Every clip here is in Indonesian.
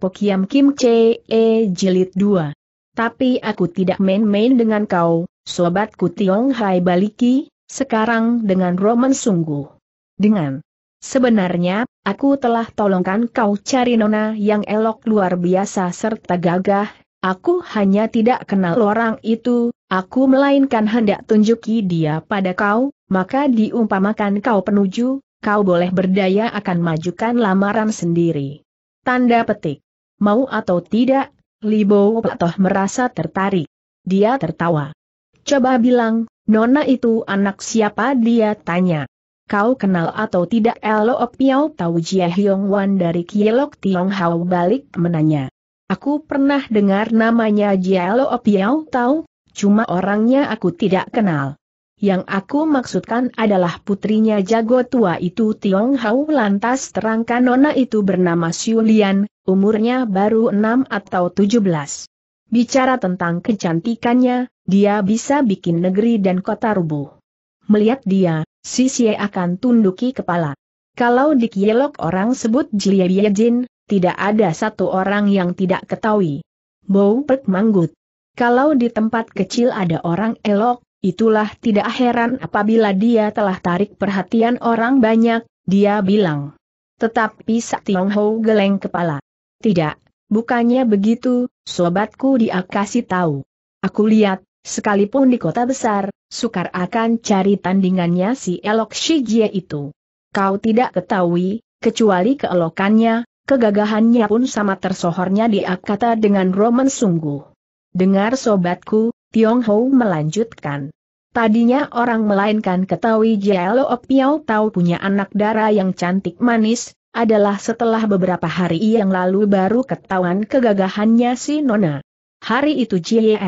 Pokiam Kim Che E Jilid 2. Tapi aku tidak main-main dengan kau, sobatku Tiong Hai Baliki, sekarang dengan Roman sungguh. Dengan Sebenarnya, aku telah tolongkan kau cari nona yang elok luar biasa serta gagah, aku hanya tidak kenal orang itu, aku melainkan hendak tunjuki dia pada kau, maka diumpamakan kau penuju, kau boleh berdaya akan majukan lamaran sendiri. Tanda petik Mau atau tidak, Li Libo Patoh merasa tertarik. Dia tertawa. Coba bilang, Nona itu anak siapa dia tanya. Kau kenal atau tidak Elo Opiao Tau Jia Hyong Wan dari Kielok Tiong Hao balik menanya. Aku pernah dengar namanya Jia Elo Piao Tau, cuma orangnya aku tidak kenal. Yang aku maksudkan adalah putrinya jago tua itu Tiong Hau lantas terangkan nona itu bernama Siulian, umurnya baru 6 atau 17. Bicara tentang kecantikannya, dia bisa bikin negeri dan kota rubuh. Melihat dia, si Xie akan tunduki kepala. Kalau di Kielok orang sebut Jie Jin, tidak ada satu orang yang tidak ketahui. Bau Pek Manggut. Kalau di tempat kecil ada orang elok, Itulah tidak heran apabila dia telah tarik perhatian orang banyak, dia bilang. Tetapi Sak Tiong Ho geleng kepala. Tidak, bukannya begitu, sobatku dia kasih tahu. Aku lihat, sekalipun di kota besar, sukar akan cari tandingannya si Elok Shijie itu. Kau tidak ketahui, kecuali keelokannya, kegagahannya pun sama tersohornya dia kata dengan roman sungguh. Dengar sobatku, Tiong Ho melanjutkan. Tadinya orang melainkan ketahui Luo Piao tahu punya anak dara yang cantik manis, adalah setelah beberapa hari yang lalu baru ketahuan kegagahannya si Nona. Hari itu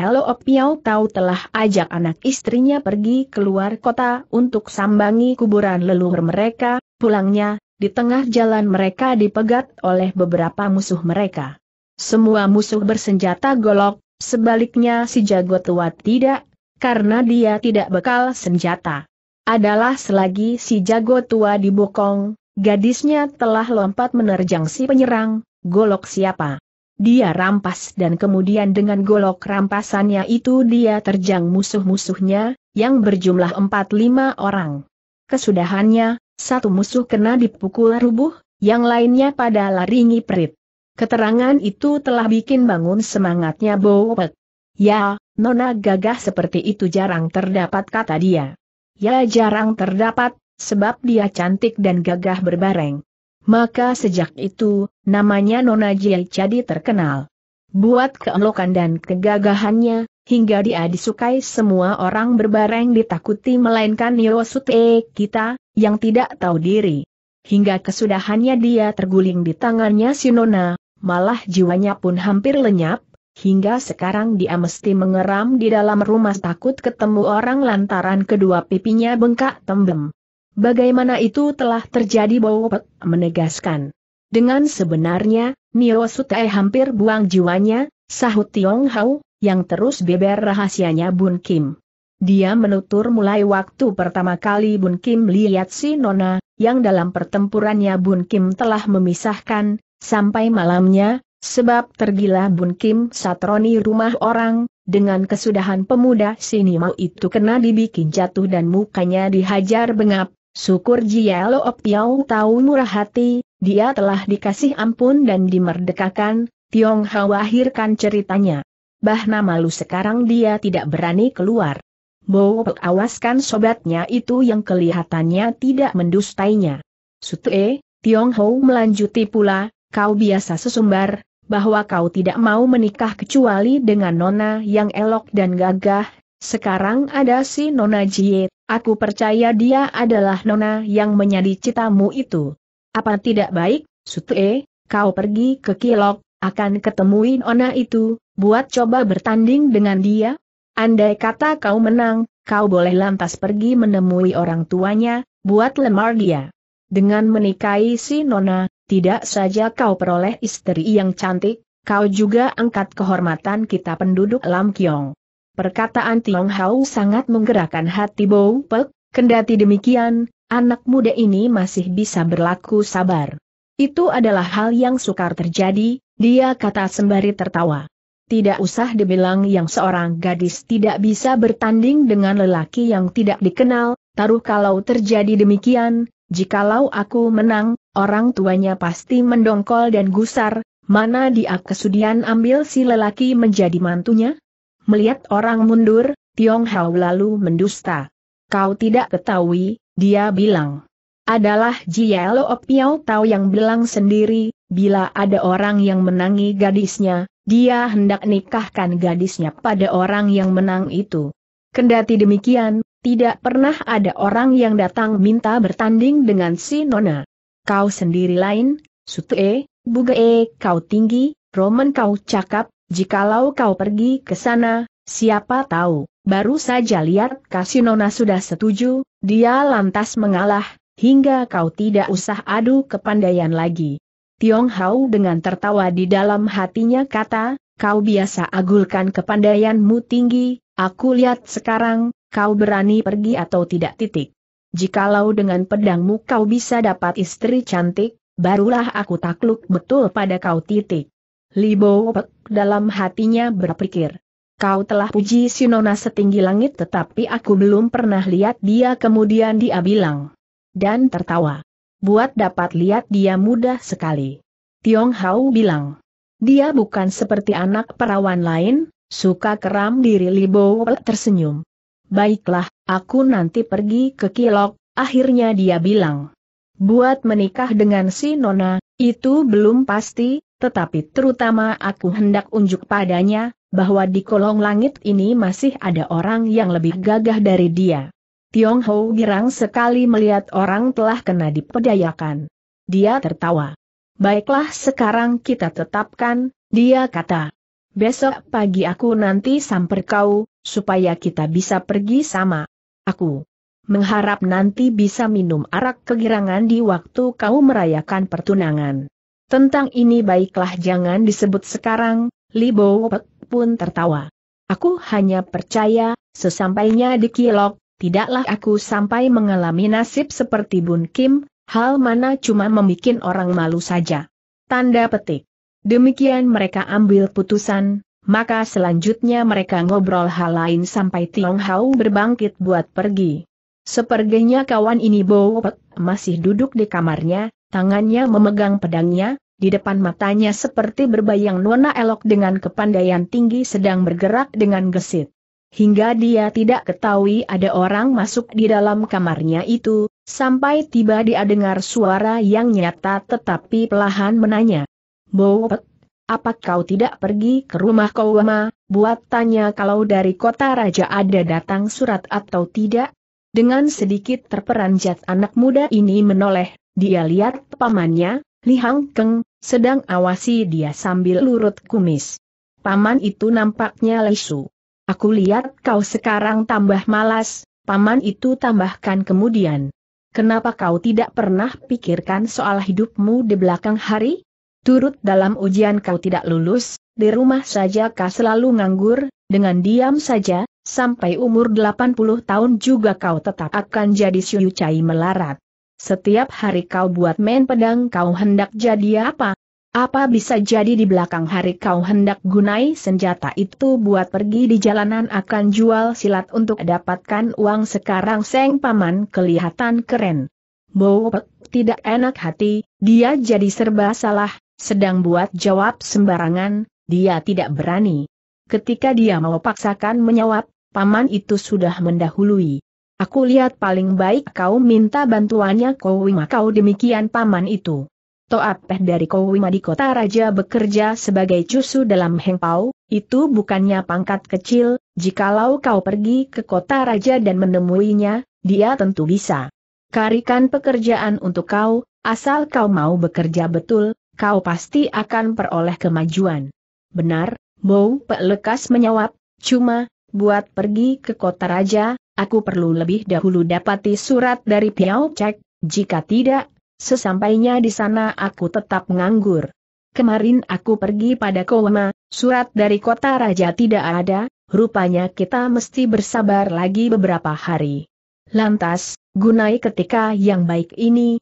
Luo Piao tahu telah ajak anak istrinya pergi keluar kota untuk sambangi kuburan leluhur mereka, pulangnya, di tengah jalan mereka dipegat oleh beberapa musuh mereka. Semua musuh bersenjata golok, Sebaliknya si jago tua tidak, karena dia tidak bekal senjata. Adalah selagi si jago tua dibokong, gadisnya telah lompat menerjang si penyerang, golok siapa. Dia rampas dan kemudian dengan golok rampasannya itu dia terjang musuh-musuhnya, yang berjumlah 4-5 orang. Kesudahannya, satu musuh kena dipukul rubuh, yang lainnya pada laringi perit. Keterangan itu telah bikin bangun semangatnya Bowek. Ya, Nona gagah seperti itu jarang terdapat kata dia. Ya jarang terdapat, sebab dia cantik dan gagah berbareng. Maka sejak itu, namanya Nona Jie jadi terkenal. Buat keelokan dan kegagahannya, hingga dia disukai semua orang berbareng ditakuti melainkan Yosute kita, yang tidak tahu diri. Hingga kesudahannya dia terguling di tangannya si Nona malah jiwanya pun hampir lenyap, hingga sekarang dia mesti mengeram di dalam rumah takut ketemu orang lantaran kedua pipinya bengkak tembem. Bagaimana itu telah terjadi Bowopek menegaskan. Dengan sebenarnya, Nio Sutai hampir buang jiwanya, sahut Tiong Hao, yang terus beber rahasianya Bun Kim. Dia menutur mulai waktu pertama kali Bun Kim lihat si Nona, yang dalam pertempurannya Bun Kim telah memisahkan, Sampai malamnya, sebab tergila Bun Kim Satroni rumah orang, dengan kesudahan pemuda sini mau itu kena dibikin jatuh dan mukanya dihajar bengap, syukur jia Jialo yau tahu murah hati, dia telah dikasih ampun dan dimerdekakan, Tiong akhirkan ceritanya. Bahna malu sekarang dia tidak berani keluar. Bo awaskan sobatnya itu yang kelihatannya tidak mendustainya. Sutue, Tiong Ho melanjuti pula, kau biasa sesumbar, bahwa kau tidak mau menikah kecuali dengan nona yang elok dan gagah, sekarang ada si nona Jie, aku percaya dia adalah nona yang menyadi citamu itu. Apa tidak baik, Sutue, kau pergi ke Kilok, akan ketemui nona itu, buat coba bertanding dengan dia? Andai kata kau menang, kau boleh lantas pergi menemui orang tuanya, buat lemar dia. Dengan menikahi si Nona, tidak saja kau peroleh istri yang cantik, kau juga angkat kehormatan kita penduduk Lam Kiong. Perkataan Tiong Hao sangat menggerakkan hati Bou Pek, kendati demikian, anak muda ini masih bisa berlaku sabar. Itu adalah hal yang sukar terjadi, dia kata sembari tertawa. Tidak usah dibilang yang seorang gadis tidak bisa bertanding dengan lelaki yang tidak dikenal, taruh kalau terjadi demikian, Jikalau aku menang, orang tuanya pasti mendongkol dan gusar, mana dia kesudian ambil si lelaki menjadi mantunya? Melihat orang mundur, Tiong Hao lalu mendusta. Kau tidak ketahui, dia bilang. Adalah Jielo Opiao Tao yang bilang sendiri, bila ada orang yang menangi gadisnya, dia hendak nikahkan gadisnya pada orang yang menang itu. Kendati demikian, tidak pernah ada orang yang datang minta bertanding dengan si Nona. Kau sendiri lain, Sutue, Buge, kau tinggi, Roman kau cakap, jikalau kau pergi ke sana, siapa tahu, baru saja lihat Nona sudah setuju, dia lantas mengalah, hingga kau tidak usah adu kepandaian lagi. Tiong Hao dengan tertawa di dalam hatinya kata, kau biasa agulkan kepandaianmu tinggi, aku lihat sekarang, kau berani pergi atau tidak titik. Jikalau dengan pedangmu kau bisa dapat istri cantik, barulah aku takluk betul pada kau titik. Li Pek dalam hatinya berpikir. Kau telah puji Sinona setinggi langit tetapi aku belum pernah lihat dia kemudian dia bilang. Dan tertawa. Buat dapat lihat dia mudah sekali. Tiong Hao bilang. Dia bukan seperti anak perawan lain, suka keram diri Li Pek tersenyum. Baiklah, aku nanti pergi ke Kilok, akhirnya dia bilang. Buat menikah dengan si Nona, itu belum pasti, tetapi terutama aku hendak unjuk padanya, bahwa di kolong langit ini masih ada orang yang lebih gagah dari dia. Tiong Ho girang sekali melihat orang telah kena dipedayakan. Dia tertawa. Baiklah sekarang kita tetapkan, dia kata. Besok pagi aku nanti samper kau, supaya kita bisa pergi sama. Aku mengharap nanti bisa minum arak kegirangan di waktu kau merayakan pertunangan. Tentang ini baiklah jangan disebut sekarang, Libo Bowek pun tertawa. Aku hanya percaya, sesampainya di Kilok, tidaklah aku sampai mengalami nasib seperti Bun Kim, hal mana cuma membuat orang malu saja. Tanda petik. Demikian mereka ambil putusan, maka selanjutnya mereka ngobrol hal lain sampai Tiong Hao berbangkit buat pergi. Sepertinya kawan ini Bowet masih duduk di kamarnya, tangannya memegang pedangnya, di depan matanya seperti berbayang nona elok dengan kepandaian tinggi sedang bergerak dengan gesit. Hingga dia tidak ketahui ada orang masuk di dalam kamarnya itu, sampai tiba dia dengar suara yang nyata tetapi pelahan menanya. Bowpet, apa kau tidak pergi ke rumah kau Kowama, buat tanya kalau dari kota raja ada datang surat atau tidak? Dengan sedikit terperanjat anak muda ini menoleh, dia lihat pamannya, Li Hang Keng, sedang awasi dia sambil lurut kumis. Paman itu nampaknya lesu. Aku lihat kau sekarang tambah malas, paman itu tambahkan kemudian. Kenapa kau tidak pernah pikirkan soal hidupmu di belakang hari? turut dalam ujian kau tidak lulus, di rumah saja kau selalu nganggur, dengan diam saja, sampai umur 80 tahun juga kau tetap akan jadi syuyucai melarat. Setiap hari kau buat main pedang kau hendak jadi apa? Apa bisa jadi di belakang hari kau hendak gunai senjata itu buat pergi di jalanan akan jual silat untuk dapatkan uang sekarang Seng Paman kelihatan keren. Bowo tidak enak hati, dia jadi serba salah, sedang buat jawab sembarangan, dia tidak berani. Ketika dia mau paksakan menjawab, paman itu sudah mendahului. Aku lihat paling baik kau minta bantuannya Kowima kau demikian paman itu. Toapeh dari Kowima di kota raja bekerja sebagai cusu dalam hengpau, itu bukannya pangkat kecil, jikalau kau pergi ke kota raja dan menemuinya, dia tentu bisa. Karikan pekerjaan untuk kau, asal kau mau bekerja betul, kau pasti akan peroleh kemajuan. Benar, Bau pelekas lekas menjawab, cuma, buat pergi ke kota raja, aku perlu lebih dahulu dapati surat dari Piao Cek, jika tidak, sesampainya di sana aku tetap nganggur. Kemarin aku pergi pada Kowema, surat dari kota raja tidak ada, rupanya kita mesti bersabar lagi beberapa hari. Lantas, gunai ketika yang baik ini,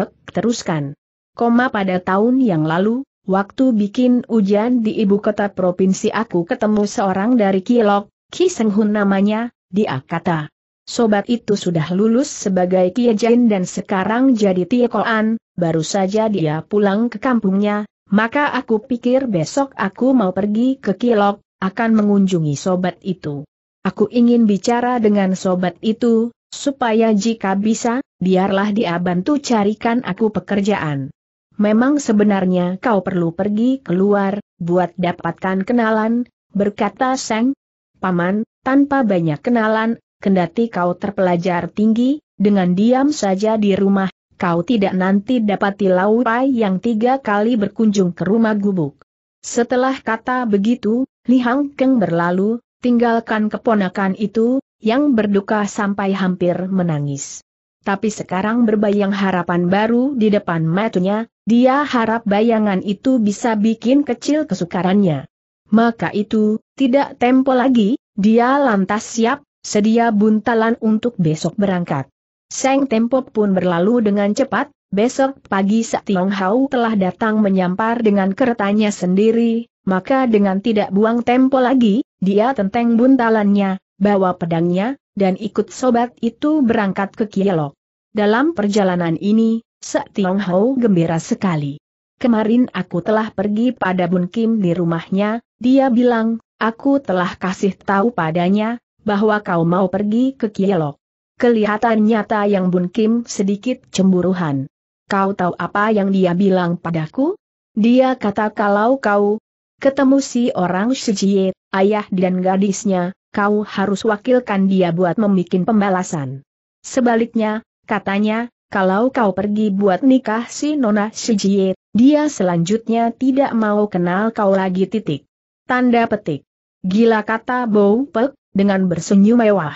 pek teruskan. Koma pada tahun yang lalu, waktu bikin ujian di ibu kota provinsi aku ketemu seorang dari Kilok, Ki Senghun namanya, dia kata. Sobat itu sudah lulus sebagai Kiajin dan sekarang jadi Tiekoan, baru saja dia pulang ke kampungnya, maka aku pikir besok aku mau pergi ke Kilok, akan mengunjungi sobat itu. Aku ingin bicara dengan sobat itu, supaya jika bisa, biarlah dia bantu carikan aku pekerjaan memang sebenarnya kau perlu pergi keluar, buat dapatkan kenalan, berkata Seng. Paman, tanpa banyak kenalan, kendati kau terpelajar tinggi, dengan diam saja di rumah, kau tidak nanti dapati Laupai yang tiga kali berkunjung ke rumah gubuk. Setelah kata begitu, Li Hang Keng berlalu, tinggalkan keponakan itu, yang berduka sampai hampir menangis tapi sekarang berbayang harapan baru di depan matanya, dia harap bayangan itu bisa bikin kecil kesukarannya. Maka itu, tidak tempo lagi, dia lantas siap, sedia buntalan untuk besok berangkat. Seng tempo pun berlalu dengan cepat, besok pagi Sak Tiong Hau telah datang menyampar dengan keretanya sendiri, maka dengan tidak buang tempo lagi, dia tenteng buntalannya, bawa pedangnya, dan ikut sobat itu berangkat ke Kielok. Dalam perjalanan ini, Sek Tiong gembira sekali. Kemarin aku telah pergi pada Bun Kim di rumahnya, dia bilang, aku telah kasih tahu padanya, bahwa kau mau pergi ke Kielok. Kelihatan nyata yang Bun Kim sedikit cemburuhan. Kau tahu apa yang dia bilang padaku? Dia kata kalau kau ketemu si orang Shijie, ayah dan gadisnya, kau harus wakilkan dia buat membuat pembalasan. Sebaliknya, katanya, kalau kau pergi buat nikah si Nona Shijie, dia selanjutnya tidak mau kenal kau lagi titik. Tanda petik. Gila kata Bow Pek, dengan bersenyum mewah.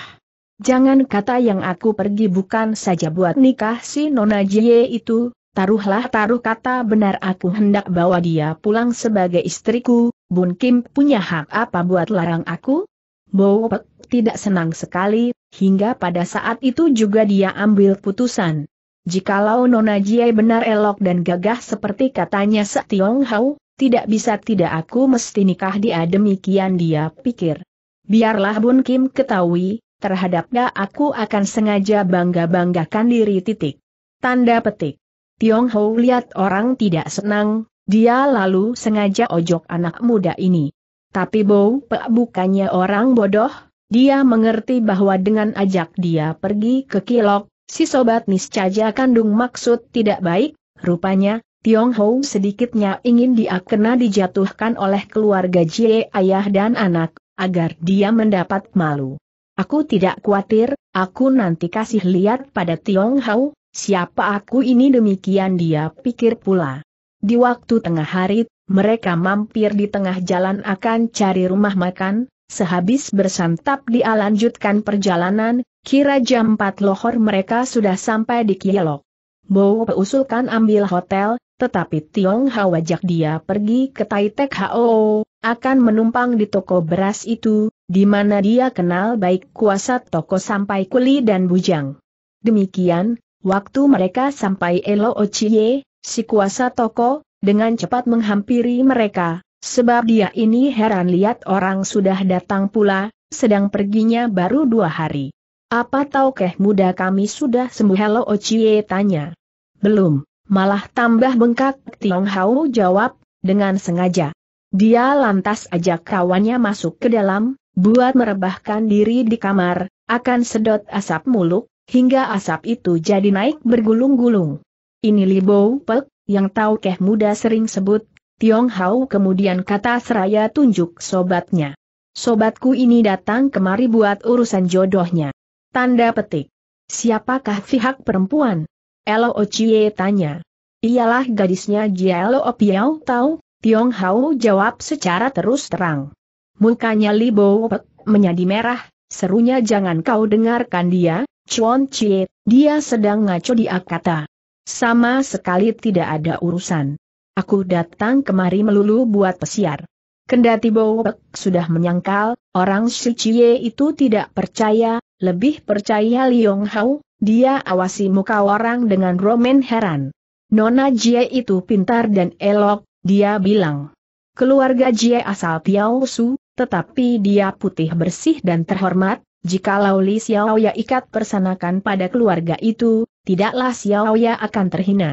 Jangan kata yang aku pergi bukan saja buat nikah si Nona Jie itu, taruhlah taruh kata benar aku hendak bawa dia pulang sebagai istriku, Bun Kim punya hak apa buat larang aku? Bowpek tidak senang sekali, hingga pada saat itu juga dia ambil putusan. Jikalau Nona Jiai benar elok dan gagah seperti katanya Setiong Tiong Hao, tidak bisa tidak aku mesti nikah dia demikian dia pikir. Biarlah Bun Kim ketahui, terhadapnya aku akan sengaja bangga-banggakan diri titik. Tanda petik. Tiong Hao lihat orang tidak senang, dia lalu sengaja ojok anak muda ini. Tapi Bo Pek bukannya orang bodoh, dia mengerti bahwa dengan ajak dia pergi ke Kilok, si sobat niscaja kandung maksud tidak baik, rupanya, Tiong Hou sedikitnya ingin dia kena dijatuhkan oleh keluarga Jie ayah dan anak, agar dia mendapat malu. Aku tidak khawatir, aku nanti kasih lihat pada Tiong Hou, siapa aku ini demikian dia pikir pula. Di waktu tengah hari mereka mampir di tengah jalan akan cari rumah makan, sehabis bersantap dia lanjutkan perjalanan, kira jam 4 lohor mereka sudah sampai di Kielok. Bow usulkan ambil hotel, tetapi Tiong Hao dia pergi ke Taitek Hao, akan menumpang di toko beras itu, di mana dia kenal baik kuasa toko sampai kuli dan bujang. Demikian, waktu mereka sampai Elo Ochie, si kuasa toko, dengan cepat menghampiri mereka, sebab dia ini heran lihat orang sudah datang pula, sedang perginya baru dua hari. Apa tahu keh muda kami sudah sembuh? Hello Ochie tanya. Belum, malah tambah bengkak Tiong Hao jawab, dengan sengaja. Dia lantas ajak kawannya masuk ke dalam, buat merebahkan diri di kamar, akan sedot asap muluk, hingga asap itu jadi naik bergulung-gulung. Ini Libo Pek, yang tahu Keh Muda sering sebut, Tiong Hau kemudian kata seraya tunjuk sobatnya. Sobatku ini datang kemari buat urusan jodohnya. Tanda petik. Siapakah pihak perempuan? Elo Ochie tanya. Ialah gadisnya Jielo Opiao tahu, Tiong Hao jawab secara terus terang. Mukanya Libo Pek menjadi merah, serunya jangan kau dengarkan dia, Chuan Chie, dia sedang ngaco di akata. Sama sekali tidak ada urusan. Aku datang kemari melulu buat pesiar. Kendati Bowek sudah menyangkal, orang Shichie itu tidak percaya, lebih percaya Liong Hao, dia awasi muka orang dengan romen heran. Nona Jie itu pintar dan elok, dia bilang. Keluarga Jie asal Tiao Su, tetapi dia putih bersih dan terhormat, Jikalau Li Xiaoya ikat persanakan pada keluarga itu, tidaklah Xiaoya akan terhina.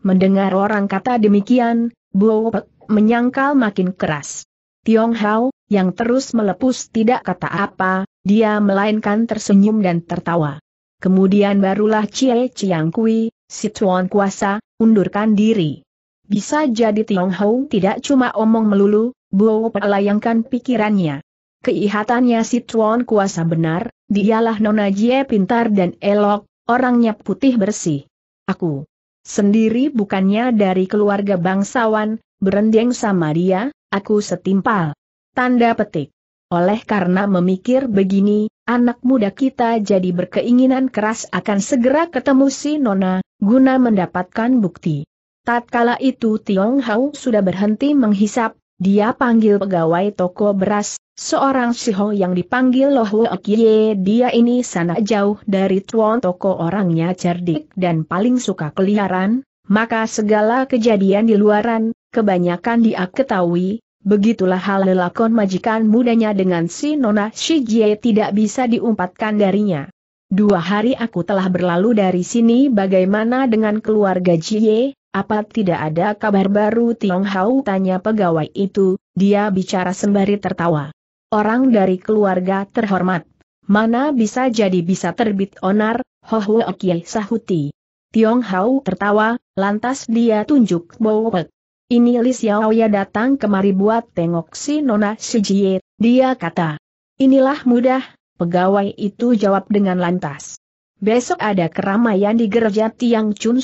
Mendengar orang kata demikian, Bo Pek menyangkal makin keras. Tiong Hao, yang terus melepus tidak kata apa, dia melainkan tersenyum dan tertawa. Kemudian barulah Cie Chiang Kui, si tuan kuasa, undurkan diri. Bisa jadi Tiong Hao tidak cuma omong melulu, Bo Pek layangkan pikirannya. Keihatannya si Tuan kuasa benar, dialah Nona Jie pintar dan elok, orangnya putih bersih. Aku sendiri bukannya dari keluarga bangsawan, berendeng sama dia, aku setimpal. Tanda petik. Oleh karena memikir begini, anak muda kita jadi berkeinginan keras akan segera ketemu si Nona, guna mendapatkan bukti. Tatkala itu Tiong Hao sudah berhenti menghisap, dia panggil pegawai toko beras, seorang siho yang dipanggil Loh Kye dia ini sana jauh dari tuan toko orangnya cerdik dan paling suka keliaran, maka segala kejadian di luaran, kebanyakan dia ketahui, Begitulah hal lelakon majikan mudanya dengan si Nona Shijie tidak bisa diumpatkan darinya. Dua hari aku telah berlalu dari sini bagaimana dengan keluarga Jie, apa tidak ada kabar baru Tiong Hau tanya pegawai itu, dia bicara sembari tertawa. Orang dari keluarga terhormat. Mana bisa jadi bisa terbit onar, hohwe okie sahuti. Tiong Hau tertawa, lantas dia tunjuk Bowek. Ini Li Xiaoya datang kemari buat tengok si Nona Shijie, dia kata. Inilah mudah, pegawai itu jawab dengan lantas. Besok ada keramaian di gereja Tiang Chun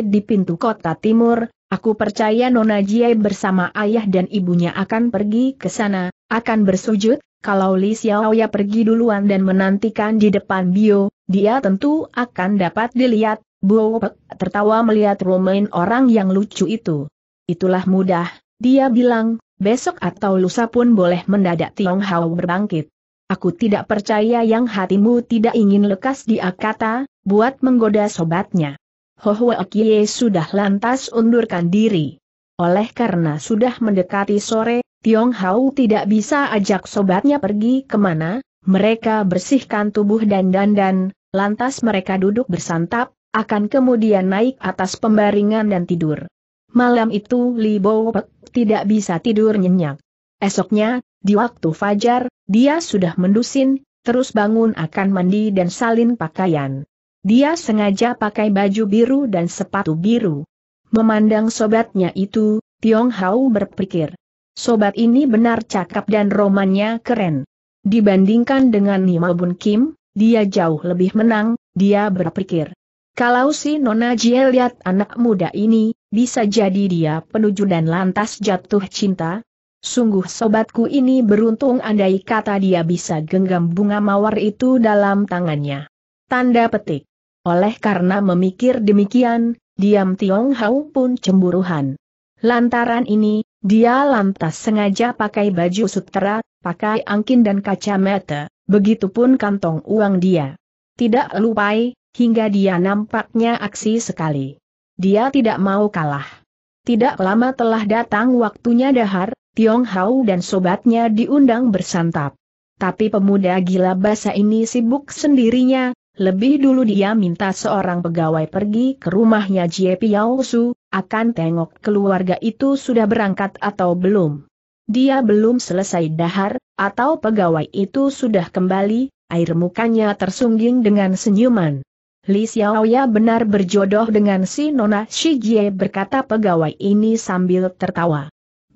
di pintu kota timur, aku percaya Nona Jie bersama ayah dan ibunya akan pergi ke sana, akan bersujud, kalau Li Xiaoya pergi duluan dan menantikan di depan Bio, dia tentu akan dapat dilihat, Buopek tertawa melihat Romain orang yang lucu itu. Itulah mudah, dia bilang, besok atau lusa pun boleh mendadak Tiong Hao berbangkit. Aku tidak percaya yang hatimu tidak ingin lekas dia kata, buat menggoda sobatnya. Hohweokye sudah lantas undurkan diri. Oleh karena sudah mendekati sore, Tiong Hau tidak bisa ajak sobatnya pergi kemana, mereka bersihkan tubuh dan dandan, lantas mereka duduk bersantap, akan kemudian naik atas pembaringan dan tidur. Malam itu Li Bo tidak bisa tidur nyenyak. Esoknya, di waktu fajar, dia sudah mendusin, terus bangun akan mandi dan salin pakaian. Dia sengaja pakai baju biru dan sepatu biru. Memandang sobatnya itu, Tiong Hao berpikir. Sobat ini benar cakap dan romannya keren. Dibandingkan dengan Nima Bun Kim, dia jauh lebih menang, dia berpikir. Kalau si Nona Jie lihat anak muda ini, bisa jadi dia penuju dan lantas jatuh cinta, Sungguh sobatku ini beruntung andai kata dia bisa genggam bunga mawar itu dalam tangannya. Tanda petik. Oleh karena memikir demikian, diam Tiong Hao pun cemburuhan. Lantaran ini, dia lantas sengaja pakai baju sutera, pakai angkin dan kacamata, begitupun kantong uang dia. Tidak lupai, hingga dia nampaknya aksi sekali. Dia tidak mau kalah. Tidak lama telah datang waktunya dahar, Tiong Hau dan sobatnya diundang bersantap. Tapi pemuda gila basa ini sibuk sendirinya, lebih dulu dia minta seorang pegawai pergi ke rumahnya Jie Piao Su, akan tengok keluarga itu sudah berangkat atau belum. Dia belum selesai dahar, atau pegawai itu sudah kembali, air mukanya tersungging dengan senyuman. Li Xiaoya benar berjodoh dengan si Nona Shi berkata pegawai ini sambil tertawa.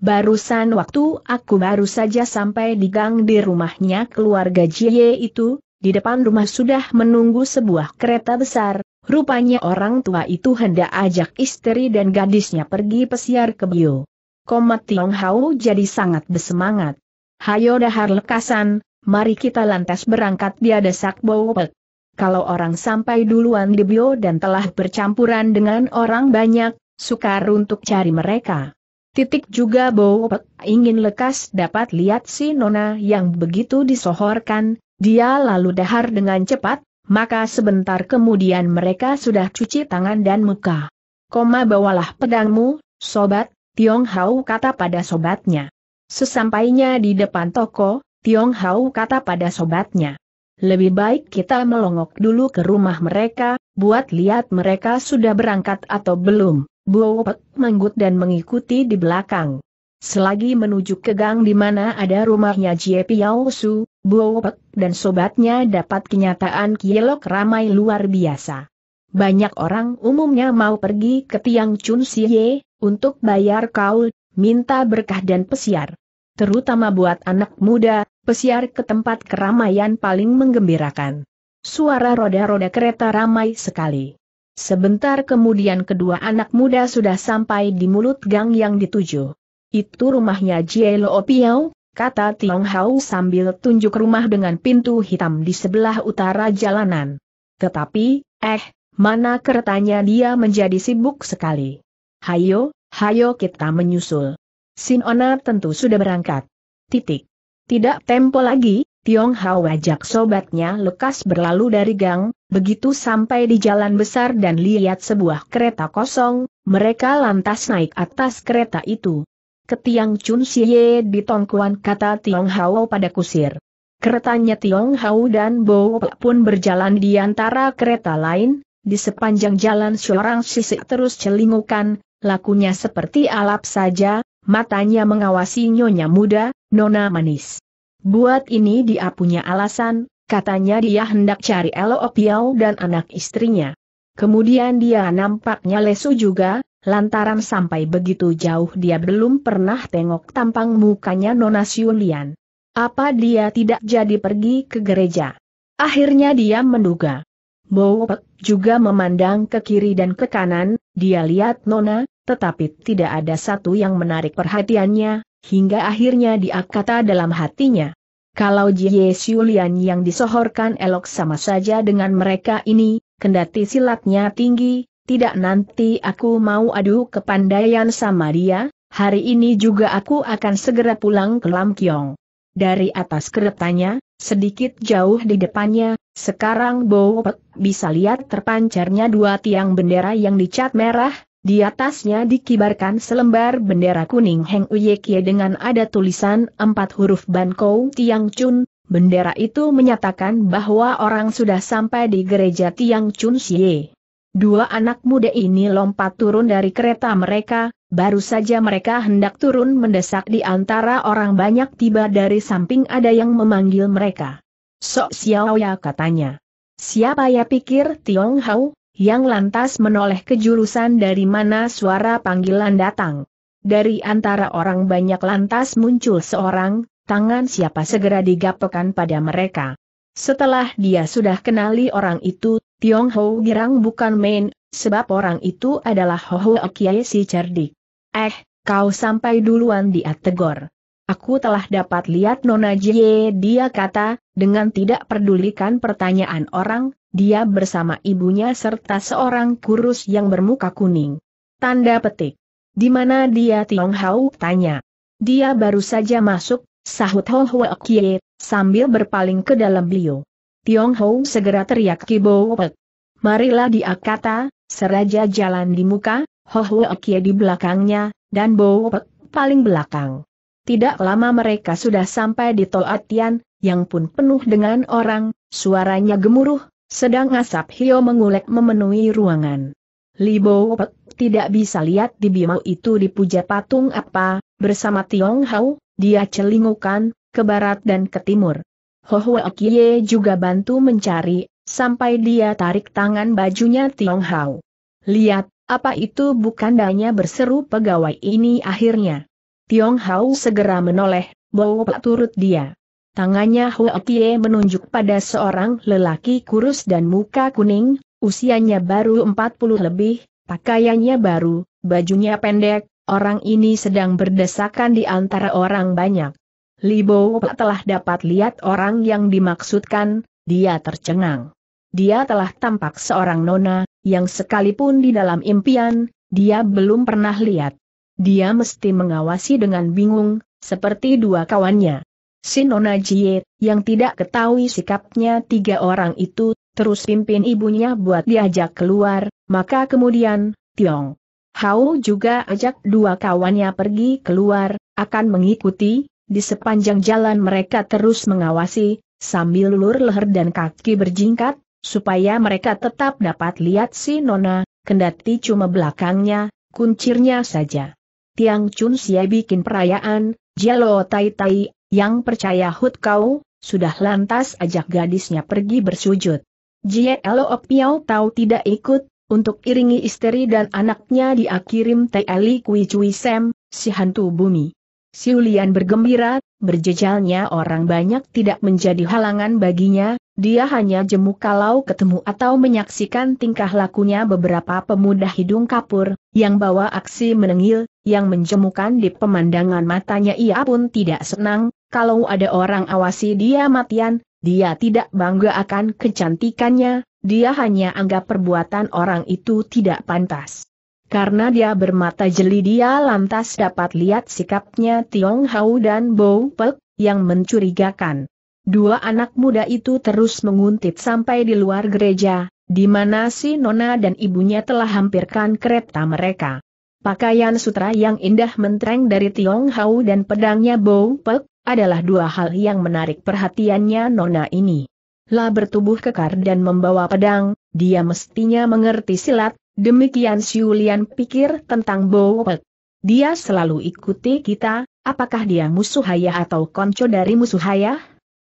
Barusan waktu aku baru saja sampai di gang di rumahnya keluarga Jie itu, di depan rumah sudah menunggu sebuah kereta besar, rupanya orang tua itu hendak ajak istri dan gadisnya pergi pesiar ke Bio. Komat Tiong Hao jadi sangat bersemangat. Hayo dahar lekasan, mari kita lantas berangkat di adesak Bowopek. Kalau orang sampai duluan di Bio dan telah bercampuran dengan orang banyak, sukar untuk cari mereka. Titik juga bau ingin lekas dapat lihat si Nona yang begitu disohorkan, dia lalu dahar dengan cepat, maka sebentar kemudian mereka sudah cuci tangan dan muka. Koma bawalah pedangmu, sobat, Tiong Hao kata pada sobatnya. Sesampainya di depan toko, Tiong Hao kata pada sobatnya. Lebih baik kita melongok dulu ke rumah mereka, buat lihat mereka sudah berangkat atau belum. Buopek manggut dan mengikuti di belakang. Selagi menuju ke gang di mana ada rumahnya Jie Piaosu, Buopek dan sobatnya dapat kenyataan kielok ramai luar biasa. Banyak orang umumnya mau pergi ke tiang Chun Siye, untuk bayar kaul, minta berkah dan pesiar. Terutama buat anak muda, pesiar ke tempat keramaian paling menggembirakan. Suara roda-roda kereta ramai sekali. Sebentar kemudian kedua anak muda sudah sampai di mulut gang yang dituju. Itu rumahnya Jie Lo Piao, kata Tiong Hao sambil tunjuk rumah dengan pintu hitam di sebelah utara jalanan. Tetapi, eh, mana keretanya dia menjadi sibuk sekali. Hayo, hayo kita menyusul. Sinona tentu sudah berangkat. Titik. Tidak tempo lagi, Tiong Hao ajak sobatnya lekas berlalu dari gang, begitu sampai di jalan besar dan lihat sebuah kereta kosong, mereka lantas naik atas kereta itu. Ketiang Chun Siye di Tongkuan kata Tiong Hao pada kusir. Keretanya Tiong Hao dan Bo pun berjalan di antara kereta lain, di sepanjang jalan seorang sisik terus celingukan, lakunya seperti alap saja, matanya mengawasi nyonya muda, nona manis. Buat ini dia punya alasan, katanya dia hendak cari Elo Opiao dan anak istrinya. Kemudian dia nampaknya lesu juga, lantaran sampai begitu jauh dia belum pernah tengok tampang mukanya Nona Siulian. Apa dia tidak jadi pergi ke gereja? Akhirnya dia menduga. Bowek juga memandang ke kiri dan ke kanan, dia lihat Nona, tetapi tidak ada satu yang menarik perhatiannya, hingga akhirnya dia kata dalam hatinya. Kalau Jie Xiulian yang disohorkan elok sama saja dengan mereka ini, kendati silatnya tinggi, tidak nanti aku mau adu kepandaian sama dia, hari ini juga aku akan segera pulang ke Lam Kiong. Dari atas keretanya, sedikit jauh di depannya, sekarang Bowpek bisa lihat terpancarnya dua tiang bendera yang dicat merah, di atasnya dikibarkan selembar bendera kuning Heng Uyekie dengan ada tulisan empat huruf Bankou Tiang Chun. Bendera itu menyatakan bahwa orang sudah sampai di gereja Tiang Chun Xie. Dua anak muda ini lompat turun dari kereta mereka, baru saja mereka hendak turun mendesak di antara orang banyak tiba dari samping ada yang memanggil mereka. Sok Xiao ya katanya. Siapa ya pikir Tiong Hao, yang lantas menoleh ke jurusan dari mana suara panggilan datang. Dari antara orang banyak lantas muncul seorang, tangan siapa segera digapelkan pada mereka. Setelah dia sudah kenali orang itu, Tiong Ho girang bukan main, sebab orang itu adalah Ho Ho Kiai si cerdik. Eh, kau sampai duluan dia tegor. Aku telah dapat lihat Nona Jie dia kata, dengan tidak pedulikan pertanyaan orang, dia bersama ibunya serta seorang kurus yang bermuka kuning. Tanda petik. Di mana dia Tiong Hao tanya. Dia baru saja masuk, sahut Ho Hwe Kie, sambil berpaling ke dalam beliau. Tiong Hao segera teriak Kibo Pek. Marilah dia kata, seraja jalan di muka, Ho Hwe Kie di belakangnya, dan Bo Pek paling belakang. Tidak lama mereka sudah sampai di Tol Atian, yang pun penuh dengan orang, suaranya gemuruh, sedang asap Hio mengulek memenuhi ruangan. Libo Pek tidak bisa lihat di Bimau itu dipuja patung apa, bersama Tiong Hao, dia celingukan, ke barat dan ke timur. Hohwe Kie juga bantu mencari, sampai dia tarik tangan bajunya Tiong Hao. Lihat, apa itu bukan danya berseru pegawai ini akhirnya. Tiong Hao segera menoleh, Bo Pak turut dia. Tangannya Huo Kie menunjuk pada seorang lelaki kurus dan muka kuning, usianya baru 40 lebih, pakaiannya baru, bajunya pendek, orang ini sedang berdesakan di antara orang banyak. Li Bo telah dapat lihat orang yang dimaksudkan, dia tercengang. Dia telah tampak seorang nona, yang sekalipun di dalam impian, dia belum pernah lihat. Dia mesti mengawasi dengan bingung, seperti dua kawannya. Sinona Jie, yang tidak ketahui sikapnya tiga orang itu, terus pimpin ibunya buat diajak keluar, maka kemudian, Tiong Hao juga ajak dua kawannya pergi keluar, akan mengikuti, di sepanjang jalan mereka terus mengawasi, sambil lur leher dan kaki berjingkat, supaya mereka tetap dapat lihat si Nona, kendati cuma belakangnya, kuncirnya saja. Tiang Chun Xie bikin perayaan, Jialo Tai Tai, yang percaya Hut Kau, sudah lantas ajak gadisnya pergi bersujud. Jie Jialo Piao tahu tidak ikut, untuk iringi istri dan anaknya dia kirim Tai Ali Kui Cui Sem, si hantu bumi. Siulian bergembira, berjejalnya orang banyak tidak menjadi halangan baginya, dia hanya jemu kalau ketemu atau menyaksikan tingkah lakunya beberapa pemuda hidung kapur, yang bawa aksi menengil, yang menjemukan di pemandangan matanya ia pun tidak senang, kalau ada orang awasi dia matian, dia tidak bangga akan kecantikannya, dia hanya anggap perbuatan orang itu tidak pantas. Karena dia bermata jeli dia lantas dapat lihat sikapnya Tiong Hau dan Bou Pek, yang mencurigakan. Dua anak muda itu terus menguntit sampai di luar gereja, di mana si Nona dan ibunya telah hampirkan kereta mereka. Pakaian sutra yang indah mentreng dari Tiong Hau dan pedangnya Bou Pek, adalah dua hal yang menarik perhatiannya Nona ini. Lah bertubuh kekar dan membawa pedang, dia mestinya mengerti silat, Demikian Siulian pikir tentang Bowet. Dia selalu ikuti kita, apakah dia musuh ayah atau konco dari musuh ayah?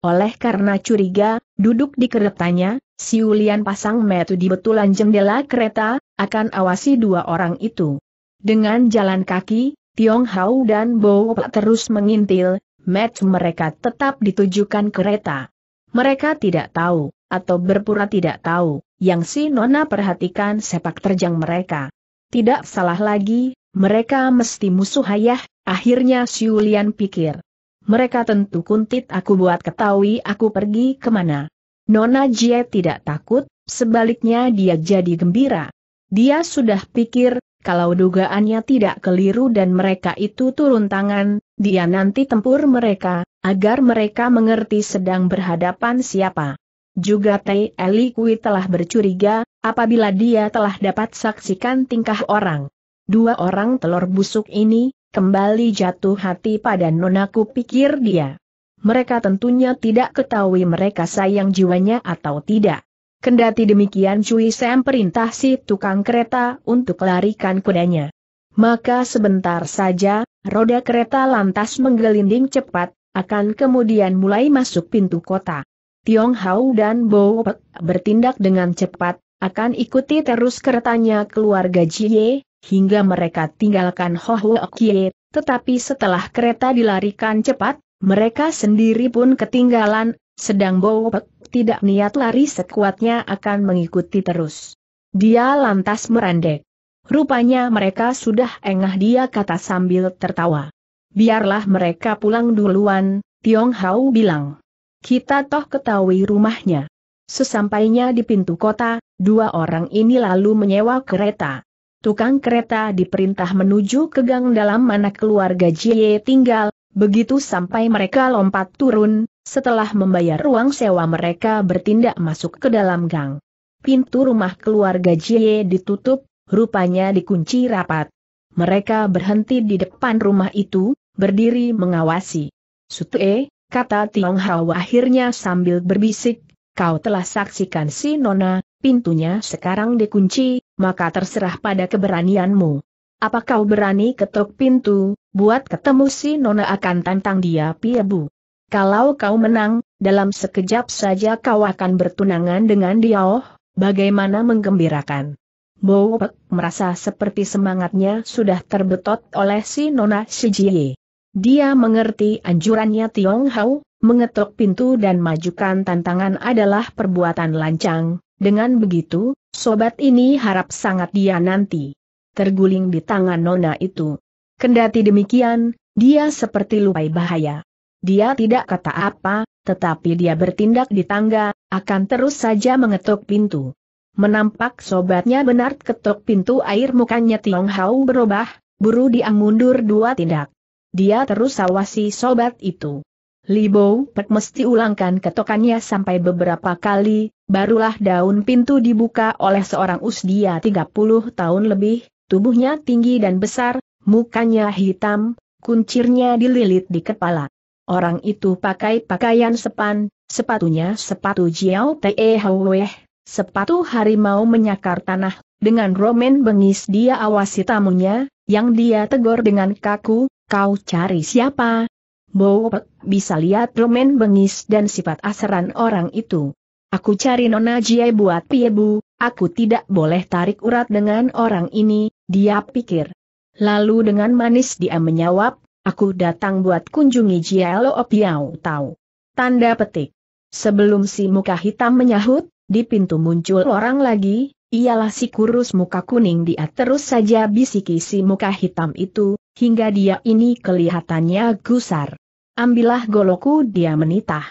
Oleh karena curiga, duduk di keretanya, Siulian pasang metu di betulan jendela kereta, akan awasi dua orang itu. Dengan jalan kaki, Tiong Hau dan Bowet terus mengintil, metu mereka tetap ditujukan kereta. Mereka tidak tahu, atau berpura tidak tahu, yang si Nona perhatikan sepak terjang mereka. Tidak salah lagi, mereka mesti musuh ayah, akhirnya si Siulian pikir. Mereka tentu kuntit aku buat ketahui aku pergi kemana. Nona Jie tidak takut, sebaliknya dia jadi gembira. Dia sudah pikir, kalau dugaannya tidak keliru dan mereka itu turun tangan, dia nanti tempur mereka, agar mereka mengerti sedang berhadapan siapa. Juga Tei Kui telah bercuriga, apabila dia telah dapat saksikan tingkah orang. Dua orang telur busuk ini, kembali jatuh hati pada nonaku pikir dia. Mereka tentunya tidak ketahui mereka sayang jiwanya atau tidak. Kendati demikian Cui Sam perintah si tukang kereta untuk larikan kudanya. Maka sebentar saja, roda kereta lantas menggelinding cepat, akan kemudian mulai masuk pintu kota. Tiong Hao dan Bo Pek bertindak dengan cepat, akan ikuti terus keretanya keluarga Jie, hingga mereka tinggalkan Ho Huok Kie, tetapi setelah kereta dilarikan cepat, mereka sendiri pun ketinggalan, sedang Bo Pek tidak niat lari sekuatnya akan mengikuti terus. Dia lantas merendek. Rupanya mereka sudah engah dia kata sambil tertawa. Biarlah mereka pulang duluan, Tiong Hao bilang. Kita toh ketahui rumahnya. Sesampainya di pintu kota, dua orang ini lalu menyewa kereta. Tukang kereta diperintah menuju ke gang dalam mana keluarga Jie tinggal, begitu sampai mereka lompat turun, setelah membayar ruang sewa mereka bertindak masuk ke dalam gang. Pintu rumah keluarga Jie ditutup, rupanya dikunci rapat. Mereka berhenti di depan rumah itu, berdiri mengawasi. Sutue, kata Tiong Hao akhirnya sambil berbisik, kau telah saksikan si Nona, pintunya sekarang dikunci, maka terserah pada keberanianmu. Apa kau berani ketuk pintu, buat ketemu si Nona akan tantang dia Piebu? Kalau kau menang, dalam sekejap saja kau akan bertunangan dengan dia oh, bagaimana menggembirakan. Bowek merasa seperti semangatnya sudah terbetot oleh si Nona Shijie. Dia mengerti anjurannya Tiong Hao, mengetuk pintu dan majukan tantangan adalah perbuatan lancang, dengan begitu, sobat ini harap sangat dia nanti. Terguling di tangan Nona itu. Kendati demikian, dia seperti lupai bahaya. Dia tidak kata apa, tetapi dia bertindak di tangga, akan terus saja mengetuk pintu. Menampak sobatnya benar ketuk pintu air mukanya Tiong Hao berubah, buru dia mundur dua tindak. Dia terus awasi sobat itu. Libo Pek mesti ulangkan ketokannya sampai beberapa kali, barulah daun pintu dibuka oleh seorang usia 30 tahun lebih, tubuhnya tinggi dan besar, mukanya hitam, kuncirnya dililit di kepala. Orang itu pakai pakaian sepan, sepatunya sepatu Jiao Te Hweh, sepatu harimau menyakar tanah, dengan romen bengis dia awasi tamunya, yang dia tegur dengan kaku, kau cari siapa? Bowpek bisa lihat romen bengis dan sifat asaran orang itu. Aku cari Nona Jie buat piebu, aku tidak boleh tarik urat dengan orang ini, dia pikir. Lalu dengan manis dia menyawab, Aku datang buat kunjungi Jialo Piao Tau. Tanda petik. Sebelum si muka hitam menyahut, di pintu muncul orang lagi, ialah si kurus muka kuning dia terus saja bisiki si muka hitam itu, hingga dia ini kelihatannya gusar. Ambillah goloku dia menitah.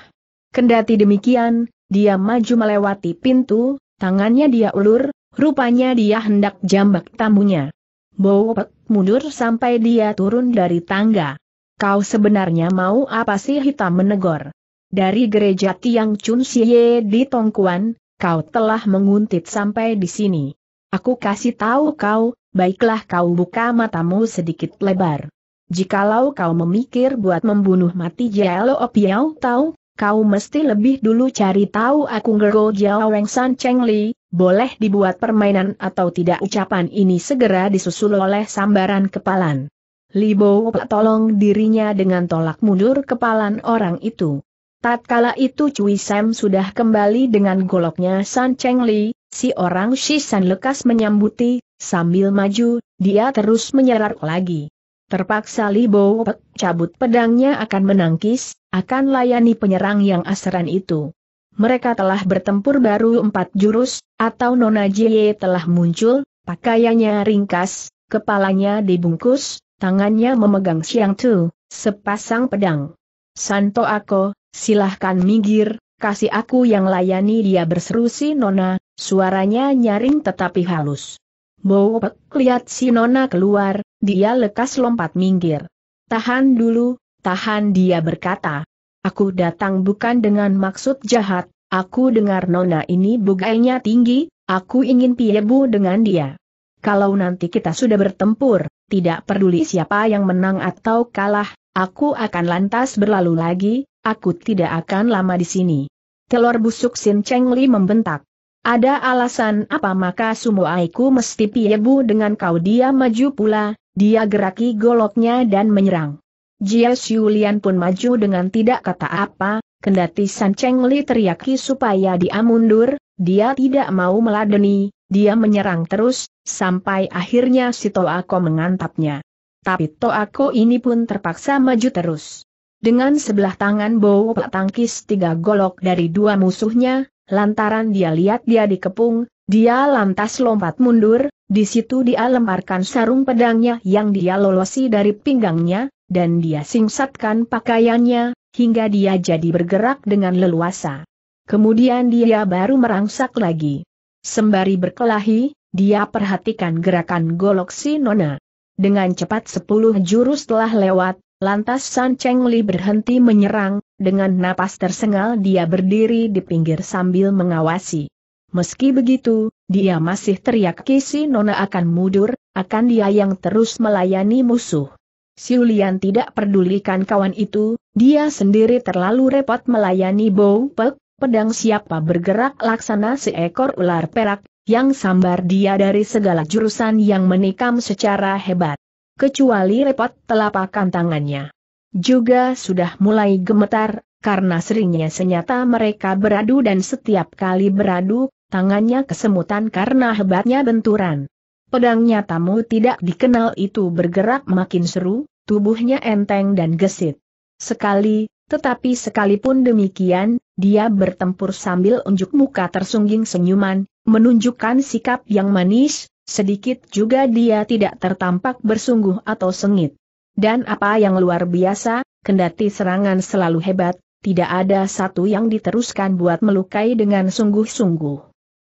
Kendati demikian, dia maju melewati pintu, tangannya dia ulur, rupanya dia hendak jambak tamunya. Bowopek mundur sampai dia turun dari tangga. Kau sebenarnya mau apa sih hitam menegor? Dari gereja Tiang Chun Siye di Tongkuan, kau telah menguntit sampai di sini. Aku kasih tahu kau, baiklah kau buka matamu sedikit lebar. Jikalau kau memikir buat membunuh mati Jiao Opiao tahu, kau mesti lebih dulu cari tahu aku Ngergo Jiao Weng San Cheng Li, boleh dibuat permainan atau tidak ucapan ini segera disusul oleh sambaran kepalan. Li Libo tolong dirinya dengan tolak mundur kepalan orang itu. Tatkala itu Cui Sam sudah kembali dengan goloknya San Cheng Li, si orang Shishan lekas menyambuti, sambil maju, dia terus menyerang lagi. Terpaksa Li Libo cabut pedangnya akan menangkis, akan layani penyerang yang asaran itu mereka telah bertempur baru empat jurus, atau Nona Jie telah muncul, pakaiannya ringkas, kepalanya dibungkus, tangannya memegang siang tu, sepasang pedang. Santo Ako, silahkan minggir, kasih aku yang layani dia berseru si Nona, suaranya nyaring tetapi halus. Bowek lihat si Nona keluar, dia lekas lompat minggir. Tahan dulu, tahan dia berkata, Aku datang bukan dengan maksud jahat, aku dengar nona ini bugainya tinggi, aku ingin piebu dengan dia. Kalau nanti kita sudah bertempur, tidak peduli siapa yang menang atau kalah, aku akan lantas berlalu lagi, aku tidak akan lama di sini. Telur busuk Sin Cheng Li membentak. Ada alasan apa maka semua aku mesti piebu dengan kau dia maju pula, dia geraki goloknya dan menyerang. Jia Xiulian pun maju dengan tidak kata apa, kendati San Cheng Li teriaki supaya dia mundur, dia tidak mau meladeni, dia menyerang terus, sampai akhirnya si Toako mengantapnya. Tapi Toako ini pun terpaksa maju terus. Dengan sebelah tangan Bowo tangkis tiga golok dari dua musuhnya, lantaran dia lihat dia dikepung, dia lantas lompat mundur, di situ dia lemparkan sarung pedangnya yang dia lolosi dari pinggangnya, dan dia singsatkan pakaiannya, hingga dia jadi bergerak dengan leluasa. Kemudian dia baru merangsak lagi. Sembari berkelahi, dia perhatikan gerakan golok si Nona. Dengan cepat sepuluh jurus telah lewat, lantas San Cheng Li berhenti menyerang, dengan napas tersengal dia berdiri di pinggir sambil mengawasi. Meski begitu, dia masih teriak Kisi Nona akan mundur, akan dia yang terus melayani musuh. Siulian tidak pedulikan kawan itu, dia sendiri terlalu repot melayani Bou Pek, pedang siapa bergerak laksana seekor ular perak, yang sambar dia dari segala jurusan yang menikam secara hebat. Kecuali repot telapakan tangannya. Juga sudah mulai gemetar, karena seringnya senyata mereka beradu dan setiap kali beradu, tangannya kesemutan karena hebatnya benturan. Pedangnya tamu tidak dikenal itu bergerak makin seru, tubuhnya enteng dan gesit. Sekali, tetapi sekalipun demikian, dia bertempur sambil unjuk muka tersungging senyuman, menunjukkan sikap yang manis, sedikit juga dia tidak tertampak bersungguh atau sengit. Dan apa yang luar biasa, kendati serangan selalu hebat, tidak ada satu yang diteruskan buat melukai dengan sungguh-sungguh.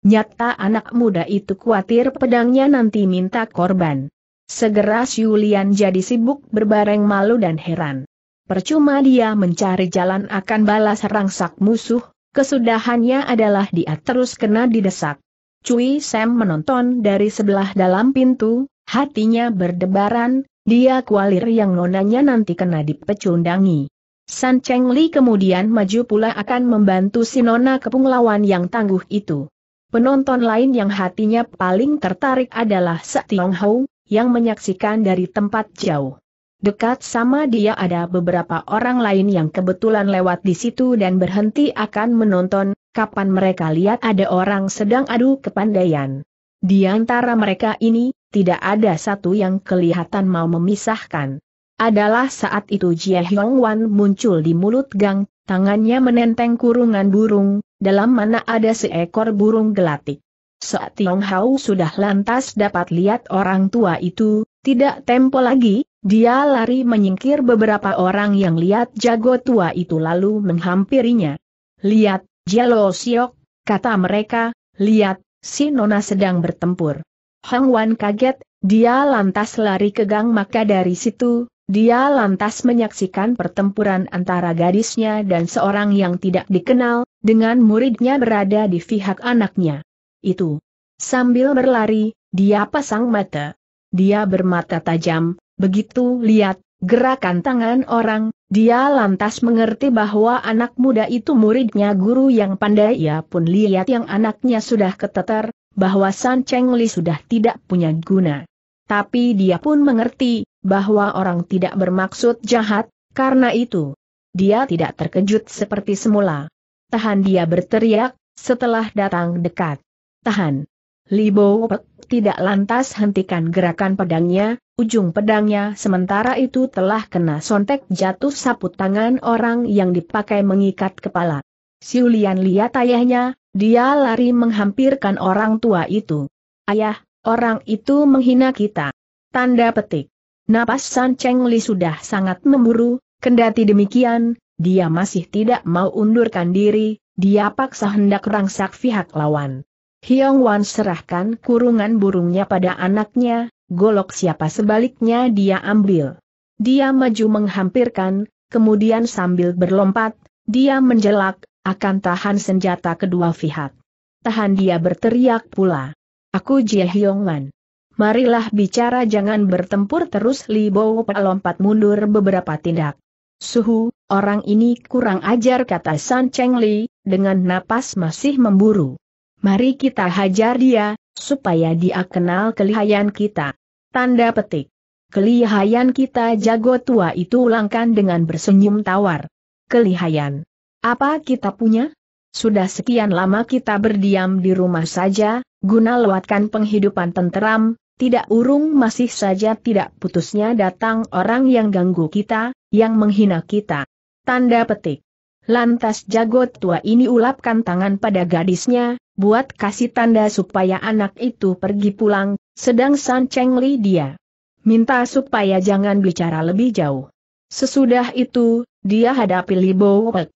Nyata anak muda itu khawatir pedangnya nanti minta korban. Segera Yulian jadi sibuk berbareng malu dan heran. Percuma dia mencari jalan akan balas rangsak musuh, kesudahannya adalah dia terus kena didesak. Cui Sam menonton dari sebelah dalam pintu, hatinya berdebaran, dia kualir yang nonanya nanti kena dipecundangi. San Cheng Li kemudian maju pula akan membantu si nona kepung lawan yang tangguh itu. Penonton lain yang hatinya paling tertarik adalah Setiong Hou, yang menyaksikan dari tempat jauh. Dekat sama dia ada beberapa orang lain yang kebetulan lewat di situ dan berhenti akan menonton, kapan mereka lihat ada orang sedang adu kepandaian. Di antara mereka ini, tidak ada satu yang kelihatan mau memisahkan. Adalah saat itu Jie Hyong Wan muncul di mulut gang, tangannya menenteng kurungan burung, dalam mana ada seekor burung gelatik. Saat Tiong Hao sudah lantas dapat lihat orang tua itu, tidak tempo lagi, dia lari menyingkir beberapa orang yang lihat jago tua itu lalu menghampirinya. Lihat, jalo Siok, kata mereka, lihat, si Nona sedang bertempur. Hang Wan kaget, dia lantas lari ke gang maka dari situ, dia lantas menyaksikan pertempuran antara gadisnya dan seorang yang tidak dikenal, dengan muridnya berada di pihak anaknya. Itu. Sambil berlari, dia pasang mata. Dia bermata tajam, begitu lihat, gerakan tangan orang, dia lantas mengerti bahwa anak muda itu muridnya guru yang pandai. Ia pun lihat yang anaknya sudah keteter, bahwa San Cheng Li sudah tidak punya guna. Tapi dia pun mengerti, bahwa orang tidak bermaksud jahat, karena itu, dia tidak terkejut seperti semula. Tahan dia berteriak, setelah datang dekat. Tahan. Libo Pek tidak lantas hentikan gerakan pedangnya, ujung pedangnya sementara itu telah kena sontek jatuh sapu tangan orang yang dipakai mengikat kepala. Siulian lihat ayahnya, dia lari menghampirkan orang tua itu. Ayah, orang itu menghina kita. Tanda petik. Napas San Cheng Li sudah sangat memburu, kendati demikian, dia masih tidak mau undurkan diri, dia paksa hendak rangsak pihak lawan. Hiong Wan serahkan kurungan burungnya pada anaknya, golok siapa sebaliknya dia ambil. Dia maju menghampirkan, kemudian sambil berlompat, dia menjelak, akan tahan senjata kedua pihak. Tahan dia berteriak pula. Aku Jie Hiong Wan marilah bicara jangan bertempur terus Li Bo lompat mundur beberapa tindak. Suhu, orang ini kurang ajar kata San Cheng Li, dengan napas masih memburu. Mari kita hajar dia, supaya dia kenal kelihayan kita. Tanda petik. Kelihayan kita jago tua itu ulangkan dengan bersenyum tawar. Kelihayan. Apa kita punya? Sudah sekian lama kita berdiam di rumah saja, guna lewatkan penghidupan tenteram, tidak urung masih saja tidak putusnya datang orang yang ganggu kita, yang menghina kita. Tanda petik. Lantas jagot tua ini ulapkan tangan pada gadisnya, buat kasih tanda supaya anak itu pergi pulang, sedang San Cheng Li dia minta supaya jangan bicara lebih jauh. Sesudah itu, dia hadapi Libo Wek.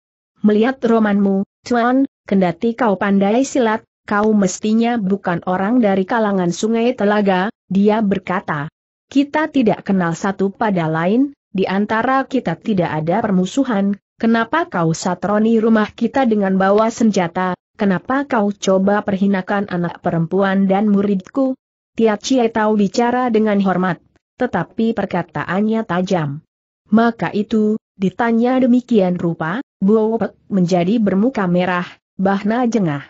Melihat romanmu, Tuan, kendati kau pandai silat, kau mestinya bukan orang dari kalangan sungai telaga, dia berkata. Kita tidak kenal satu pada lain, di antara kita tidak ada permusuhan, kenapa kau satroni rumah kita dengan bawa senjata, kenapa kau coba perhinakan anak perempuan dan muridku? Tia Cie tahu bicara dengan hormat, tetapi perkataannya tajam. Maka itu, ditanya demikian rupa, Buopek menjadi bermuka merah, bahna jengah.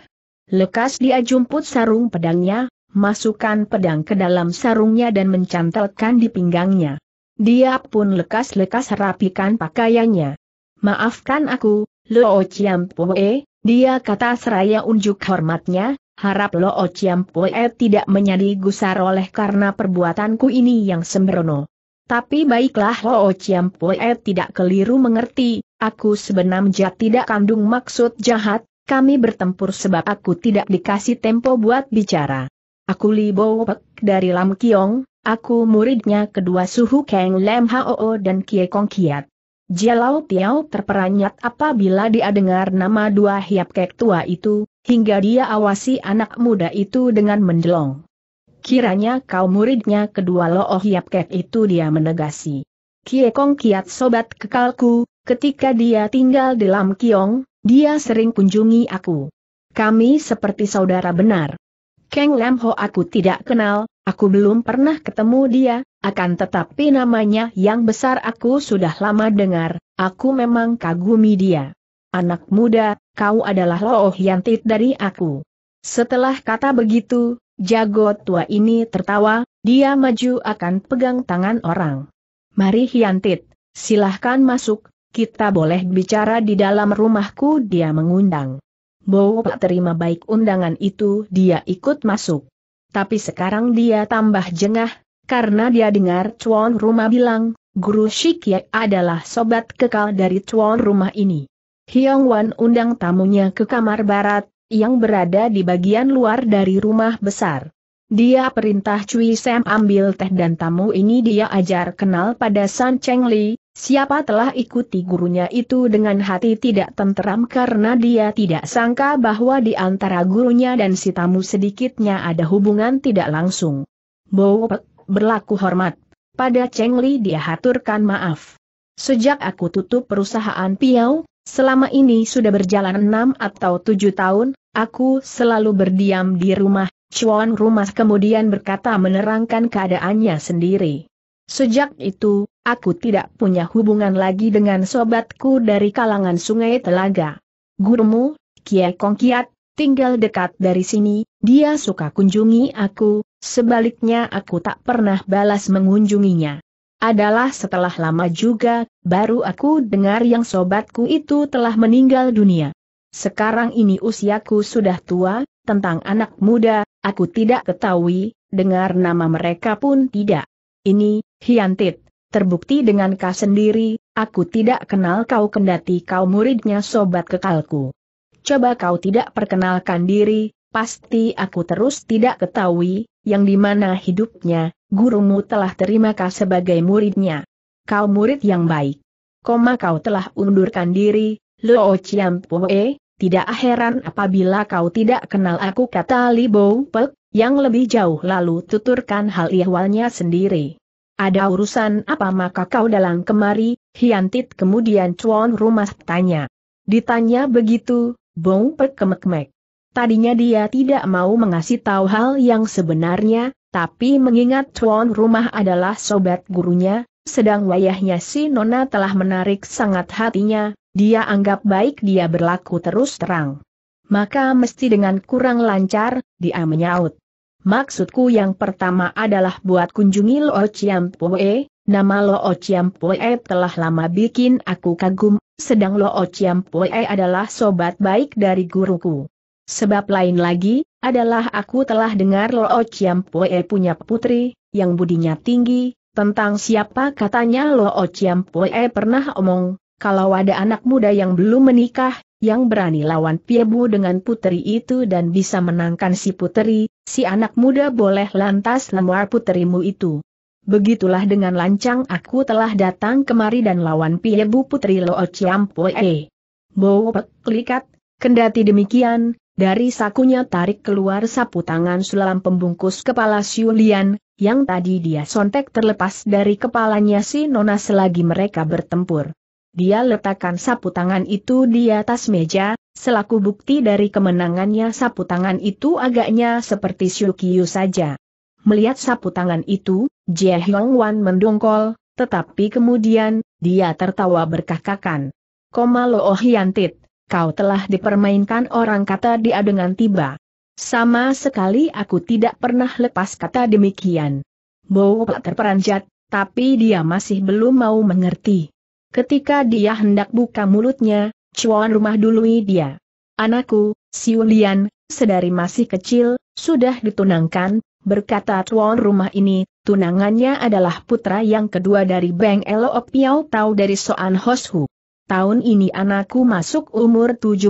Lekas dia jumput sarung pedangnya, masukkan pedang ke dalam sarungnya dan mencantelkan di pinggangnya. Dia pun lekas-lekas rapikan pakaiannya. Maafkan aku, Lo Chiampoe, dia kata seraya unjuk hormatnya, harap Lo Chiampoe tidak menjadi gusar oleh karena perbuatanku ini yang sembrono. Tapi baiklah Lo Chiampoe tidak keliru mengerti, aku sebenarnya tidak kandung maksud jahat, kami bertempur sebab aku tidak dikasih tempo buat bicara. Aku Li Bo Pek dari Lam Kiong, aku muridnya kedua suhu Kang Lam Hoo dan Kie Kong Kiat. Jialau Tiao terperanyat apabila dia dengar nama dua hiap kek tua itu, hingga dia awasi anak muda itu dengan mendelong. Kiranya kau muridnya kedua Loo Hiap Kek itu dia menegasi. Kie Kong Kiat sobat kekalku, ketika dia tinggal di Lam Kiong, dia sering kunjungi aku. Kami seperti saudara benar. Kang Lam Ho aku tidak kenal, aku belum pernah ketemu dia, akan tetapi namanya yang besar aku sudah lama dengar, aku memang kagumi dia. Anak muda, kau adalah Looh Yantit dari aku. Setelah kata begitu, jago tua ini tertawa, dia maju akan pegang tangan orang. Mari Hiantit, silahkan masuk, kita boleh bicara di dalam rumahku dia mengundang. Bowo terima baik undangan itu dia ikut masuk. Tapi sekarang dia tambah jengah, karena dia dengar cuan rumah bilang, Guru Shikye adalah sobat kekal dari cuan rumah ini. Hyong Wan undang tamunya ke kamar barat, yang berada di bagian luar dari rumah besar. Dia perintah Cui Sam ambil teh dan tamu ini dia ajar kenal pada San Cheng Li, Siapa telah ikuti gurunya itu dengan hati tidak tenteram karena dia tidak sangka bahwa di antara gurunya dan si tamu sedikitnya ada hubungan tidak langsung. Bowpek, berlaku hormat. Pada Cheng Li dia haturkan maaf. Sejak aku tutup perusahaan Piau, selama ini sudah berjalan enam atau tujuh tahun, aku selalu berdiam di rumah, Chuan rumah kemudian berkata menerangkan keadaannya sendiri. Sejak itu, Aku tidak punya hubungan lagi dengan sobatku dari kalangan sungai telaga. Gurumu, Kie Kong Kiat, tinggal dekat dari sini, dia suka kunjungi aku, sebaliknya aku tak pernah balas mengunjunginya. Adalah setelah lama juga, baru aku dengar yang sobatku itu telah meninggal dunia. Sekarang ini usiaku sudah tua, tentang anak muda, aku tidak ketahui, dengar nama mereka pun tidak. Ini, Hiantit, terbukti dengan kau sendiri, aku tidak kenal kau kendati kau muridnya sobat kekalku. Coba kau tidak perkenalkan diri, pasti aku terus tidak ketahui, yang dimana hidupnya, gurumu telah terima kau sebagai muridnya. Kau murid yang baik. Koma kau telah undurkan diri, Luo poe, tidak heran apabila kau tidak kenal aku kata Li Bo Pek, yang lebih jauh lalu tuturkan hal ihwalnya sendiri. Ada urusan apa maka kau dalang kemari? Hiantit kemudian cuan rumah tanya. Ditanya begitu, Bong Pek kemek-mek. Tadinya dia tidak mau mengasih tahu hal yang sebenarnya, tapi mengingat cuan rumah adalah sobat gurunya, sedang wayahnya si Nona telah menarik sangat hatinya, dia anggap baik dia berlaku terus terang. Maka mesti dengan kurang lancar, dia menyaut. Maksudku yang pertama adalah buat kunjungi Lo Chiam Pue, nama Lo Chiam Pue telah lama bikin aku kagum, sedang Lo Chiam Pue adalah sobat baik dari guruku. Sebab lain lagi, adalah aku telah dengar Lo Chiam Pue punya putri, yang budinya tinggi, tentang siapa katanya Lo Chiam Pue pernah omong, kalau ada anak muda yang belum menikah, yang berani lawan Piebu dengan puteri itu dan bisa menangkan si puteri, si anak muda boleh lantas lemuar puterimu itu. Begitulah dengan lancang aku telah datang kemari dan lawan Piebu putri Lo Chiampoe. Bowo klikat, kendati demikian, dari sakunya tarik keluar sapu tangan sulam pembungkus kepala Siulian, yang tadi dia sontek terlepas dari kepalanya si Nona selagi mereka bertempur. Dia letakkan sapu tangan itu di atas meja, selaku bukti dari kemenangannya sapu tangan itu agaknya seperti Syukyu saja. Melihat sapu tangan itu, Jie Hyong Wan mendongkol, tetapi kemudian, dia tertawa berkakakan. Koma Lo oh yantit, kau telah dipermainkan orang kata dia dengan tiba. Sama sekali aku tidak pernah lepas kata demikian. Bowo terperanjat, tapi dia masih belum mau mengerti. Ketika dia hendak buka mulutnya, cuan rumah dului dia. Anakku, Siulian, sedari masih kecil, sudah ditunangkan, berkata Chuan rumah ini, tunangannya adalah putra yang kedua dari Beng Elo Piao Tau dari Soan Hoshu. Tahun ini anakku masuk umur 17,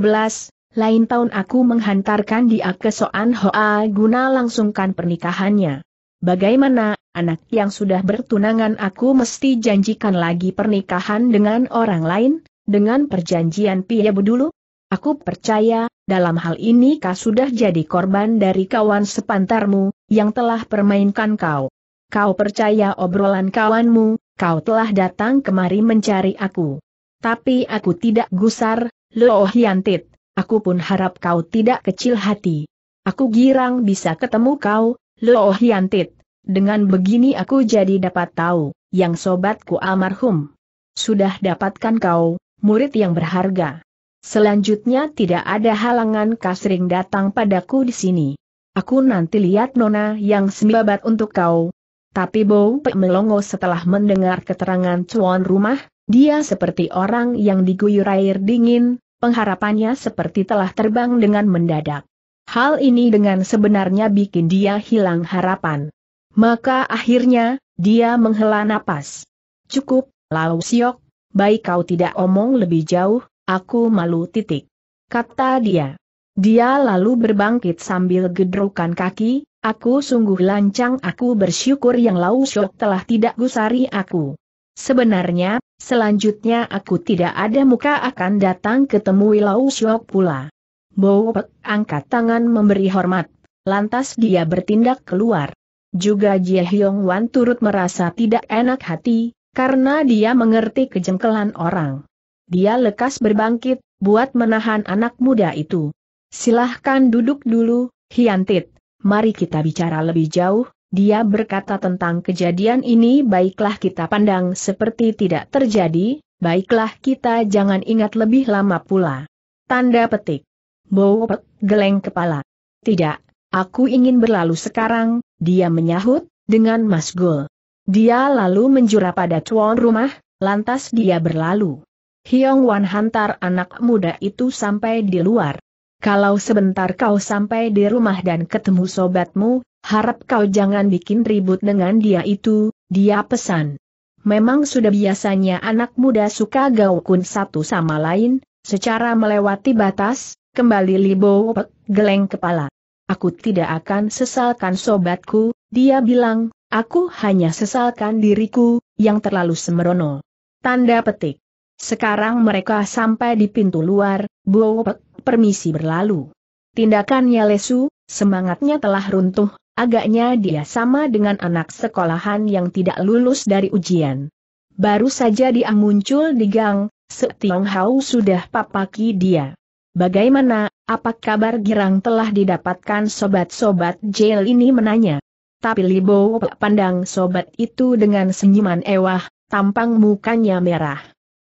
lain tahun aku menghantarkan dia ke Soan Hoa guna langsungkan pernikahannya. Bagaimana, anak yang sudah bertunangan aku mesti janjikan lagi pernikahan dengan orang lain, dengan perjanjian Pia dulu? Aku percaya, dalam hal ini kau sudah jadi korban dari kawan sepantarmu, yang telah permainkan kau. Kau percaya obrolan kawanmu, kau telah datang kemari mencari aku. Tapi aku tidak gusar, loh Hiantit, aku pun harap kau tidak kecil hati. Aku girang bisa ketemu kau, Loh Hiantit, dengan begini aku jadi dapat tahu, yang sobatku almarhum. Sudah dapatkan kau, murid yang berharga. Selanjutnya tidak ada halangan kasring datang padaku di sini. Aku nanti lihat nona yang sembabat untuk kau. Tapi Bau Pek melongo setelah mendengar keterangan cuan rumah, dia seperti orang yang diguyur air dingin, pengharapannya seperti telah terbang dengan mendadak. Hal ini dengan sebenarnya bikin dia hilang harapan. Maka akhirnya, dia menghela napas. Cukup, Lau Siok, baik kau tidak omong lebih jauh, aku malu titik. Kata dia. Dia lalu berbangkit sambil gedrukan kaki, aku sungguh lancang aku bersyukur yang Lau Siok telah tidak gusari aku. Sebenarnya, selanjutnya aku tidak ada muka akan datang ketemu Lau Siok pula. Bowpek angkat tangan memberi hormat. Lantas dia bertindak keluar. Juga Jie Hyong Wan turut merasa tidak enak hati, karena dia mengerti kejengkelan orang. Dia lekas berbangkit, buat menahan anak muda itu. Silahkan duduk dulu, Hiantit. Mari kita bicara lebih jauh, dia berkata tentang kejadian ini baiklah kita pandang seperti tidak terjadi, baiklah kita jangan ingat lebih lama pula. Tanda petik. Bau, geleng kepala. Tidak, aku ingin berlalu sekarang, dia menyahut, dengan Mas Gul. Dia lalu menjura pada tuan rumah, lantas dia berlalu. Hiong Wan hantar anak muda itu sampai di luar. Kalau sebentar kau sampai di rumah dan ketemu sobatmu, harap kau jangan bikin ribut dengan dia itu, dia pesan. Memang sudah biasanya anak muda suka gaukun satu sama lain, secara melewati batas, Kembali Libo Pek geleng kepala. Aku tidak akan sesalkan sobatku, dia bilang, aku hanya sesalkan diriku, yang terlalu semerono. Tanda petik. Sekarang mereka sampai di pintu luar, Bo Pek, permisi berlalu. Tindakannya lesu, semangatnya telah runtuh, agaknya dia sama dengan anak sekolahan yang tidak lulus dari ujian. Baru saja dia muncul di gang, Setiong Hau sudah papaki dia. Bagaimana, apa kabar girang telah didapatkan sobat-sobat jail ini menanya. Tapi Libo pandang sobat itu dengan senyuman ewah, tampang mukanya merah.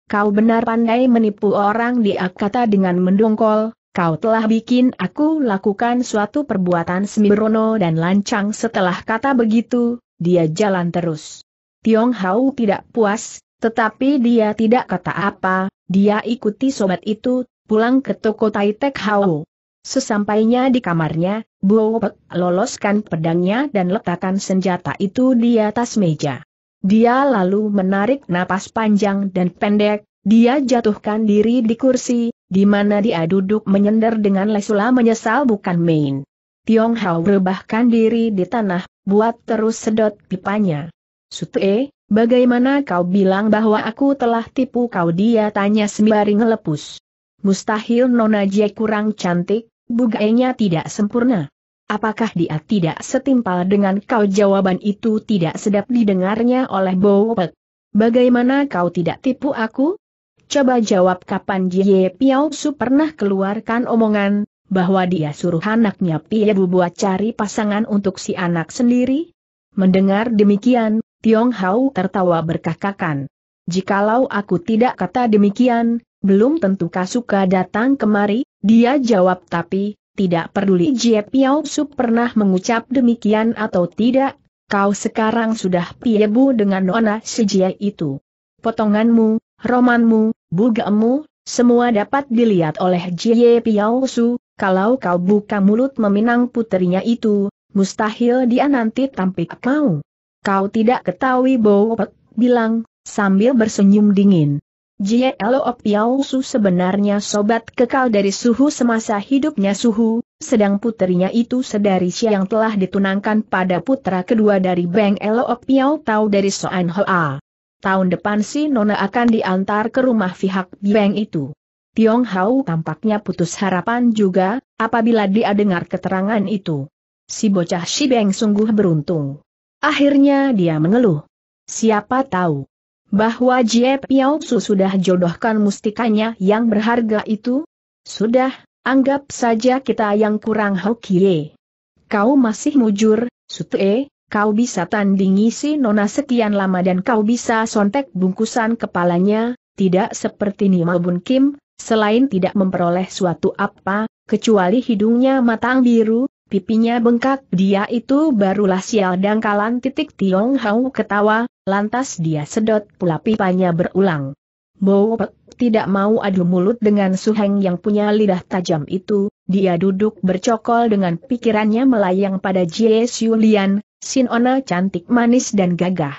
Kau benar pandai menipu orang dia kata dengan mendongkol, kau telah bikin aku lakukan suatu perbuatan semirono dan lancang setelah kata begitu, dia jalan terus. Tiong Hau tidak puas, tetapi dia tidak kata apa, dia ikuti sobat itu, pulang ke toko Tai Tek Hao. Sesampainya di kamarnya, Bo Pek loloskan pedangnya dan letakkan senjata itu di atas meja. Dia lalu menarik napas panjang dan pendek, dia jatuhkan diri di kursi, di mana dia duduk menyender dengan lesula menyesal bukan main. Tiong Hao rebahkan diri di tanah, buat terus sedot pipanya. Sute, bagaimana kau bilang bahwa aku telah tipu kau dia tanya sembari ngelepus mustahil Nona Jie kurang cantik, bugainya tidak sempurna. Apakah dia tidak setimpal dengan kau? Jawaban itu tidak sedap didengarnya oleh Bowpek. Bagaimana kau tidak tipu aku? Coba jawab kapan Jie Piao Su pernah keluarkan omongan, bahwa dia suruh anaknya Pia Bu buat cari pasangan untuk si anak sendiri? Mendengar demikian, Tiong Hao tertawa berkakakan. Jikalau aku tidak kata demikian, belum tentu Kasuka datang kemari, dia jawab tapi, tidak peduli Jie Piao Su pernah mengucap demikian atau tidak, kau sekarang sudah piebu dengan nona sejia itu. Potonganmu, romanmu, bugamu, semua dapat dilihat oleh Jie Piao Su, kalau kau buka mulut meminang putrinya itu, mustahil dia nanti tampik kau. Kau tidak ketahui Bo Pek, bilang, sambil bersenyum dingin. Jie Loop Piao Su sebenarnya sobat kekal dari Suhu semasa hidupnya Suhu, sedang putrinya itu sedari yang telah ditunangkan pada putra kedua dari Beng Loop Piao Tau dari Soan Hoa. Tahun depan si Nona akan diantar ke rumah pihak Beng itu. Tiong Hao tampaknya putus harapan juga, apabila dia dengar keterangan itu. Si bocah si Beng sungguh beruntung. Akhirnya dia mengeluh. Siapa tahu, bahwa Jie Piaosu sudah jodohkan mustikanya yang berharga itu? Sudah, anggap saja kita yang kurang hokie. Kau masih mujur, Sute, kau bisa tandingi si nona sekian lama dan kau bisa sontek bungkusan kepalanya, tidak seperti Bun Kim, selain tidak memperoleh suatu apa, kecuali hidungnya matang biru, pipinya bengkak dia itu barulah sial dangkalan titik Tiong Hau ketawa, Lantas dia sedot pula pipanya berulang. Bo tidak mau adu mulut dengan Suheng yang punya lidah tajam itu, dia duduk bercokol dengan pikirannya melayang pada Jie Lian, Sinona cantik manis dan gagah.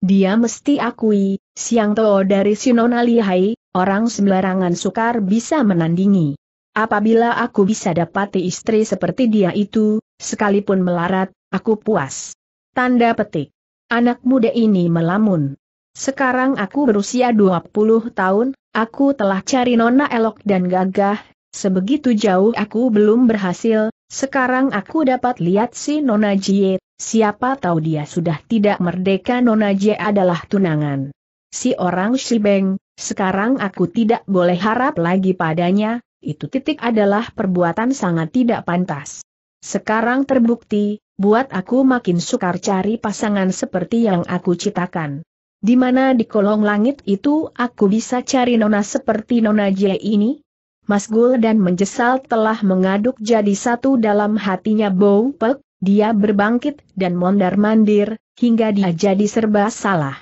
Dia mesti akui, Siang Toh dari Sinona lihai, orang sembarangan sukar bisa menandingi. Apabila aku bisa dapati istri seperti dia itu, sekalipun melarat, aku puas. Tanda petik. Anak muda ini melamun. Sekarang aku berusia 20 tahun, aku telah cari nona elok dan gagah, sebegitu jauh aku belum berhasil, sekarang aku dapat lihat si nona Jie, siapa tahu dia sudah tidak merdeka nona Jie adalah tunangan. Si orang Shibeng, sekarang aku tidak boleh harap lagi padanya, itu titik adalah perbuatan sangat tidak pantas. Sekarang terbukti, buat aku makin sukar cari pasangan seperti yang aku citakan. Di mana di kolong langit itu aku bisa cari nona seperti nona J ini? Mas Gul dan menjesal telah mengaduk jadi satu dalam hatinya Bow Pek, dia berbangkit dan mondar-mandir, hingga dia jadi serba salah.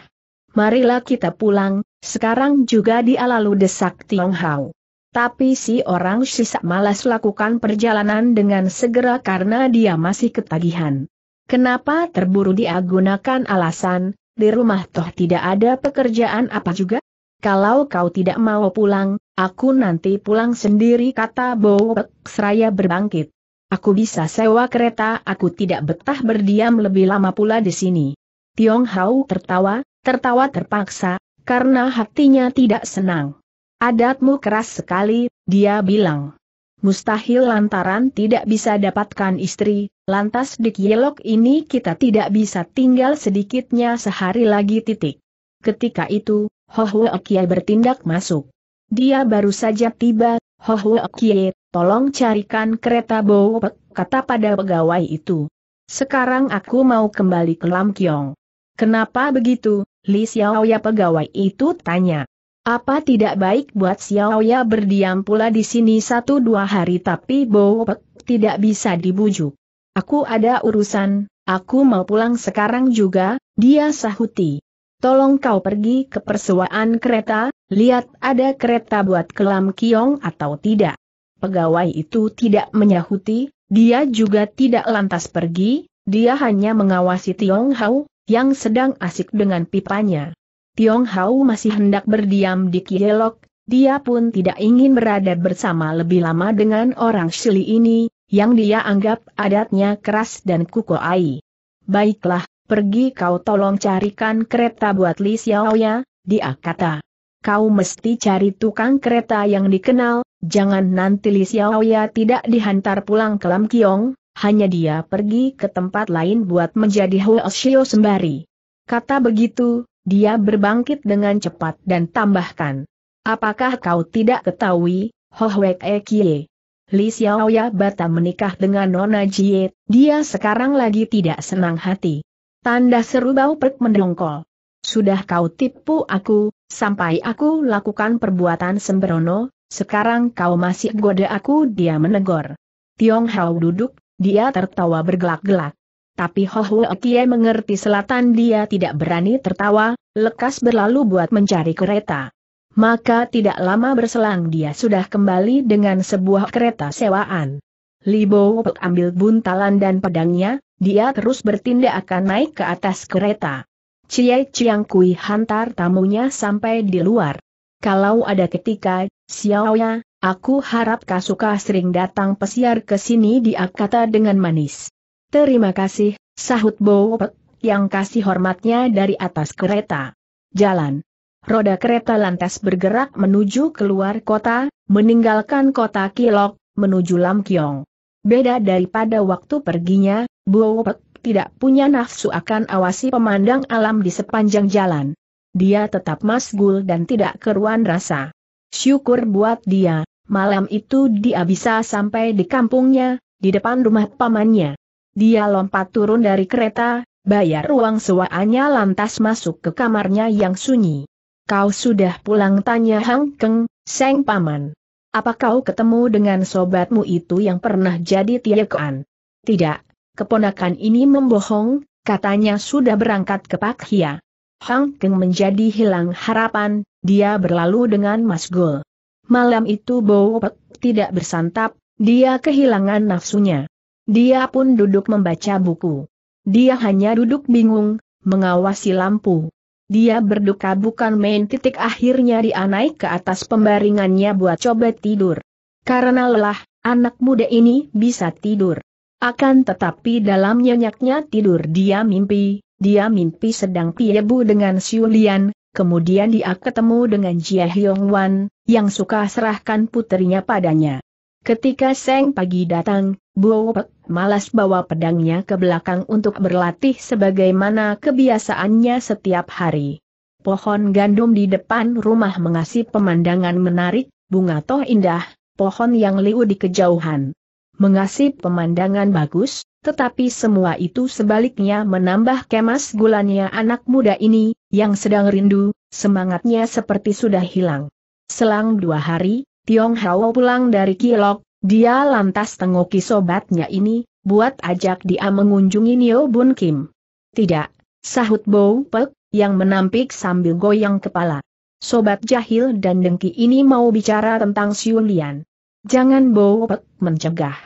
Marilah kita pulang, sekarang juga dia lalu desak Tiong Hao. Tapi si orang sisa malas lakukan perjalanan dengan segera karena dia masih ketagihan. Kenapa terburu dia gunakan alasan, di rumah toh tidak ada pekerjaan apa juga? Kalau kau tidak mau pulang, aku nanti pulang sendiri kata Bowek seraya berbangkit. Aku bisa sewa kereta, aku tidak betah berdiam lebih lama pula di sini. Tiong Hao tertawa, tertawa terpaksa, karena hatinya tidak senang. Adatmu keras sekali, dia bilang. Mustahil lantaran tidak bisa dapatkan istri, lantas di Kielok ini kita tidak bisa tinggal sedikitnya sehari lagi titik. Ketika itu, Hohwe Okie bertindak masuk. Dia baru saja tiba, Hohwe Okie, tolong carikan kereta Bowpek, kata pada pegawai itu. Sekarang aku mau kembali ke Lam Kiong. Kenapa begitu? Li Xiaoya pegawai itu tanya. Apa tidak baik buat Xiao Ya berdiam pula di sini satu dua hari tapi Bo Pek tidak bisa dibujuk. Aku ada urusan, aku mau pulang sekarang juga, dia sahuti. Tolong kau pergi ke persewaan kereta, lihat ada kereta buat Kelam Kiong atau tidak. Pegawai itu tidak menyahuti, dia juga tidak lantas pergi, dia hanya mengawasi Tiong Hao, yang sedang asik dengan pipanya. Tiong Hau masih hendak berdiam di Kielok, dia pun tidak ingin berada bersama lebih lama dengan orang Shili ini, yang dia anggap adatnya keras dan kukoai. Baiklah, pergi kau tolong carikan kereta buat Li Xiao ya, dia kata. Kau mesti cari tukang kereta yang dikenal, jangan nanti Li Xiao ya tidak dihantar pulang ke Lam Kiong, hanya dia pergi ke tempat lain buat menjadi Huo Shio sembari. Kata begitu, dia berbangkit dengan cepat dan tambahkan. Apakah kau tidak ketahui, Hohwek Ekie? Li Xiaoya Bata menikah dengan Nona Jie, dia sekarang lagi tidak senang hati. Tanda seru bau perk mendongkol. Sudah kau tipu aku, sampai aku lakukan perbuatan sembrono, sekarang kau masih goda aku dia menegur. Tiong Hao duduk, dia tertawa bergelak-gelak. Tapi Hohwe Tie mengerti selatan dia tidak berani tertawa, lekas berlalu buat mencari kereta. Maka tidak lama berselang dia sudah kembali dengan sebuah kereta sewaan. Libo ambil buntalan dan pedangnya, dia terus bertindak akan naik ke atas kereta. Cie Chiang Kui hantar tamunya sampai di luar. Kalau ada ketika, Xiaoya, aku harap Kasuka sering datang pesiar ke sini dia kata dengan manis. Terima kasih, sahut Bowo yang kasih hormatnya dari atas kereta. Jalan. Roda kereta lantas bergerak menuju keluar kota, meninggalkan kota Kilok, menuju Lamkyong. Beda daripada waktu perginya, Bowo tidak punya nafsu akan awasi pemandang alam di sepanjang jalan. Dia tetap masgul dan tidak keruan rasa. Syukur buat dia, malam itu dia bisa sampai di kampungnya, di depan rumah pamannya. Dia lompat turun dari kereta, bayar uang sewaannya lantas masuk ke kamarnya yang sunyi. Kau sudah pulang tanya Hang Keng, Seng Paman. Apa kau ketemu dengan sobatmu itu yang pernah jadi Tiekoan? Tidak, keponakan ini membohong, katanya sudah berangkat ke Pak Hia. Hang Keng menjadi hilang harapan, dia berlalu dengan Mas masgul. Malam itu Bo tidak bersantap, dia kehilangan nafsunya. Dia pun duduk membaca buku. Dia hanya duduk bingung, mengawasi lampu. Dia berduka bukan main titik akhirnya dia naik ke atas pembaringannya buat coba tidur. Karena lelah, anak muda ini bisa tidur. Akan tetapi dalam nyenyaknya tidur dia mimpi, dia mimpi sedang Piebu dengan Siulian, kemudian dia ketemu dengan Jia Hyong Wan, yang suka serahkan putrinya padanya. Ketika Seng pagi datang, Buopek malas bawa pedangnya ke belakang untuk berlatih sebagaimana kebiasaannya setiap hari. Pohon gandum di depan rumah mengasih pemandangan menarik, bunga toh indah, pohon yang liu di kejauhan. Mengasih pemandangan bagus, tetapi semua itu sebaliknya menambah kemas gulanya anak muda ini, yang sedang rindu, semangatnya seperti sudah hilang. Selang dua hari, Tiong Hao pulang dari Kilok, dia lantas tengoki sobatnya ini, buat ajak dia mengunjungi Nio Bun Kim. Tidak, sahut Bow Pek, yang menampik sambil goyang kepala. Sobat jahil dan dengki ini mau bicara tentang siulian. Jangan Bow Pek mencegah.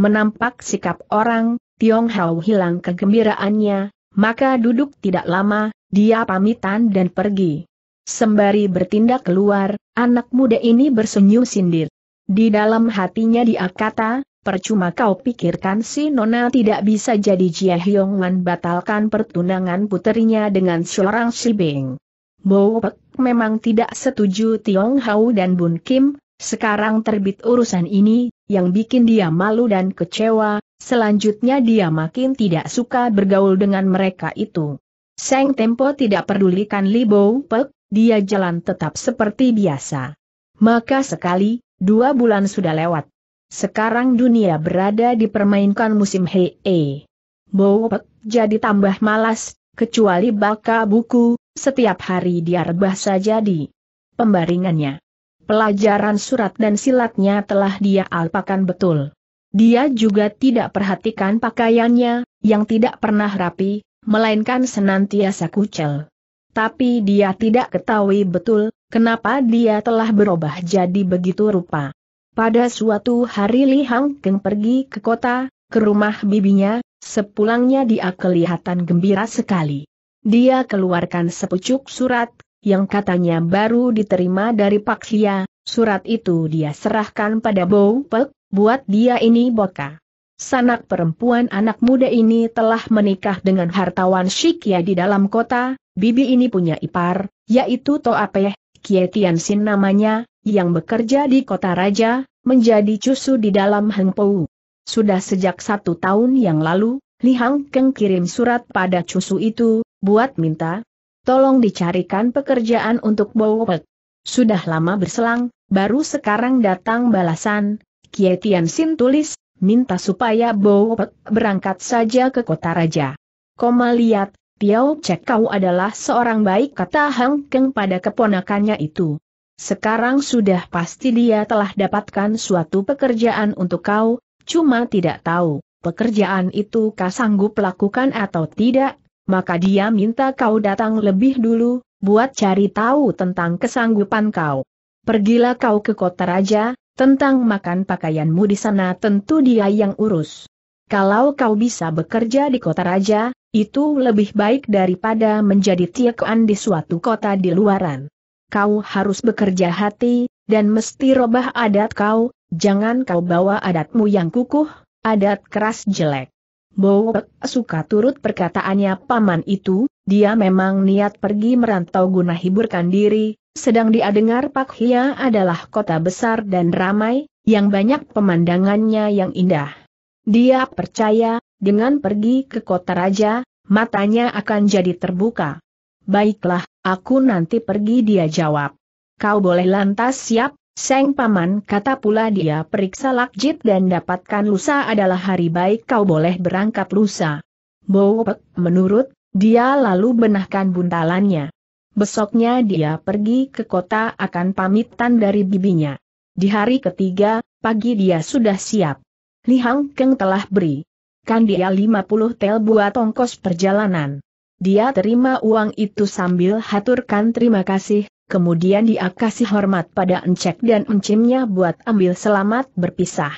Menampak sikap orang, Tiong Hao hilang kegembiraannya, maka duduk tidak lama, dia pamitan dan pergi. Sembari bertindak keluar, anak muda ini bersenyum sindir. Di dalam hatinya dia kata, percuma kau pikirkan si Nona tidak bisa jadi Jia Hyongman batalkan pertunangan puterinya dengan seorang si Beng. Bo Pek memang tidak setuju Tiong Hau dan Bun Kim, sekarang terbit urusan ini, yang bikin dia malu dan kecewa, selanjutnya dia makin tidak suka bergaul dengan mereka itu. Seng Tempo tidak pedulikan Li Bo Pek, dia jalan tetap seperti biasa. Maka sekali, Dua bulan sudah lewat. Sekarang dunia berada di permainkan musim hee. Bowpek jadi tambah malas, kecuali baka buku, setiap hari dia rebah saja di pembaringannya. Pelajaran surat dan silatnya telah dia alpakan betul. Dia juga tidak perhatikan pakaiannya, yang tidak pernah rapi, melainkan senantiasa kucel. Tapi dia tidak ketahui betul, kenapa dia telah berubah jadi begitu rupa. Pada suatu hari Li Hang Keng pergi ke kota, ke rumah bibinya, sepulangnya dia kelihatan gembira sekali. Dia keluarkan sepucuk surat, yang katanya baru diterima dari Pak Xia, surat itu dia serahkan pada Bou Pek, buat dia ini boka. Sanak perempuan anak muda ini telah menikah dengan hartawan Shikia di dalam kota, Bibi ini punya ipar, yaitu Toapeh, Tian Sin namanya, yang bekerja di kota raja, menjadi cusu di dalam Hengpou. Sudah sejak satu tahun yang lalu, Li Hang Keng kirim surat pada cusu itu, buat minta, tolong dicarikan pekerjaan untuk Bowek. Sudah lama berselang, baru sekarang datang balasan, Tian Sin tulis, minta supaya Bowek berangkat saja ke kota raja. Koma lihat, Piao Cek kau adalah seorang baik kata Hang Keng pada keponakannya itu. Sekarang sudah pasti dia telah dapatkan suatu pekerjaan untuk kau, cuma tidak tahu, pekerjaan itu kau sanggup lakukan atau tidak, maka dia minta kau datang lebih dulu, buat cari tahu tentang kesanggupan kau. Pergilah kau ke kota raja, tentang makan pakaianmu di sana tentu dia yang urus. Kalau kau bisa bekerja di kota raja, itu lebih baik daripada menjadi tiakuan di suatu kota di luaran. Kau harus bekerja hati, dan mesti robah adat kau, jangan kau bawa adatmu yang kukuh, adat keras jelek. Bowek suka turut perkataannya paman itu, dia memang niat pergi merantau guna hiburkan diri, sedang dia dengar Pak Hia adalah kota besar dan ramai, yang banyak pemandangannya yang indah. Dia percaya, dengan pergi ke kota raja, matanya akan jadi terbuka. Baiklah, aku nanti pergi dia jawab. Kau boleh lantas siap, Seng Paman kata pula dia periksa lakjit dan dapatkan lusa adalah hari baik kau boleh berangkat lusa. Bowek menurut, dia lalu benahkan buntalannya. Besoknya dia pergi ke kota akan pamitan dari bibinya. Di hari ketiga, pagi dia sudah siap. Li Hang Keng telah beri kan dia 50 tel buat ongkos perjalanan. Dia terima uang itu sambil haturkan terima kasih, kemudian dia kasih hormat pada Encek dan Encimnya buat ambil selamat berpisah.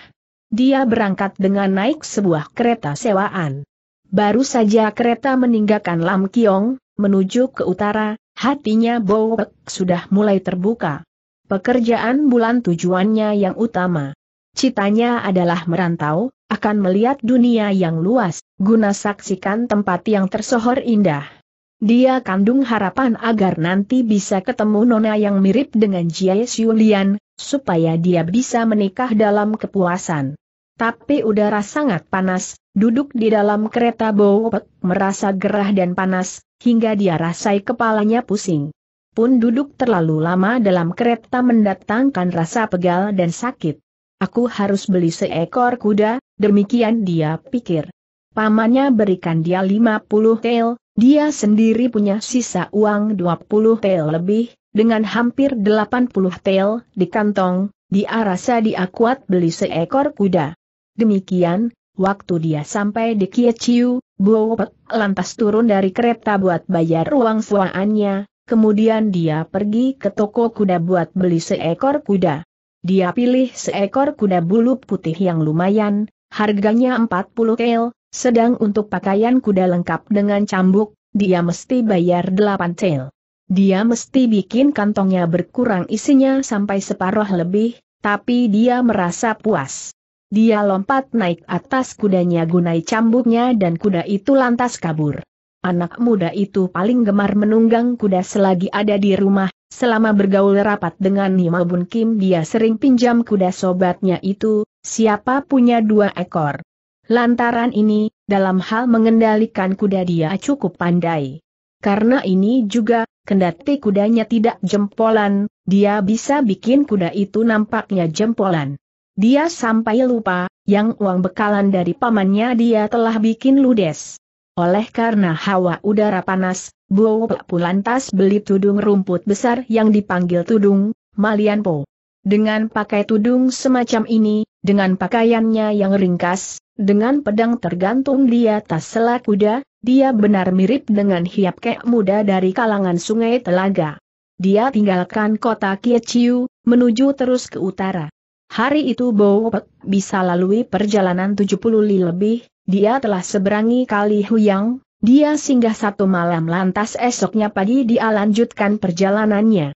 Dia berangkat dengan naik sebuah kereta sewaan. Baru saja kereta meninggalkan Lam Kiong, menuju ke utara, hatinya Bowek sudah mulai terbuka. Pekerjaan bulan tujuannya yang utama. Citanya adalah merantau, akan melihat dunia yang luas, guna saksikan tempat yang tersohor indah. Dia kandung harapan agar nanti bisa ketemu nona yang mirip dengan Jie Yulian, supaya dia bisa menikah dalam kepuasan. Tapi udara sangat panas, duduk di dalam kereta bau, merasa gerah dan panas, hingga dia rasai kepalanya pusing. Pun duduk terlalu lama dalam kereta mendatangkan rasa pegal dan sakit. Aku harus beli seekor kuda, demikian dia pikir. Pamannya berikan dia 50 tel, dia sendiri punya sisa uang 20 tel lebih, dengan hampir 80 tel di kantong, dia rasa dia kuat beli seekor kuda. Demikian, waktu dia sampai di Kieciu, Buopek lantas turun dari kereta buat bayar uang suaannya, kemudian dia pergi ke toko kuda buat beli seekor kuda. Dia pilih seekor kuda bulu putih yang lumayan, harganya 40 kel, sedang untuk pakaian kuda lengkap dengan cambuk, dia mesti bayar 8 kel. Dia mesti bikin kantongnya berkurang isinya sampai separuh lebih, tapi dia merasa puas. Dia lompat naik atas kudanya gunai cambuknya dan kuda itu lantas kabur anak muda itu paling gemar menunggang kuda selagi ada di rumah, selama bergaul rapat dengan Nima Bun Kim dia sering pinjam kuda sobatnya itu, siapa punya dua ekor. Lantaran ini, dalam hal mengendalikan kuda dia cukup pandai. Karena ini juga, kendati kudanya tidak jempolan, dia bisa bikin kuda itu nampaknya jempolan. Dia sampai lupa, yang uang bekalan dari pamannya dia telah bikin ludes. Oleh karena hawa udara panas, Bo Pu lantas beli tudung rumput besar yang dipanggil tudung, Malian Po. Dengan pakai tudung semacam ini, dengan pakaiannya yang ringkas, dengan pedang tergantung di atas selak kuda, dia benar mirip dengan hiap kek muda dari kalangan sungai Telaga. Dia tinggalkan kota Kieciu, menuju terus ke utara. Hari itu Bow bisa lalui perjalanan 70 li lebih, dia telah seberangi kali Huyang, dia singgah satu malam lantas esoknya pagi dia lanjutkan perjalanannya.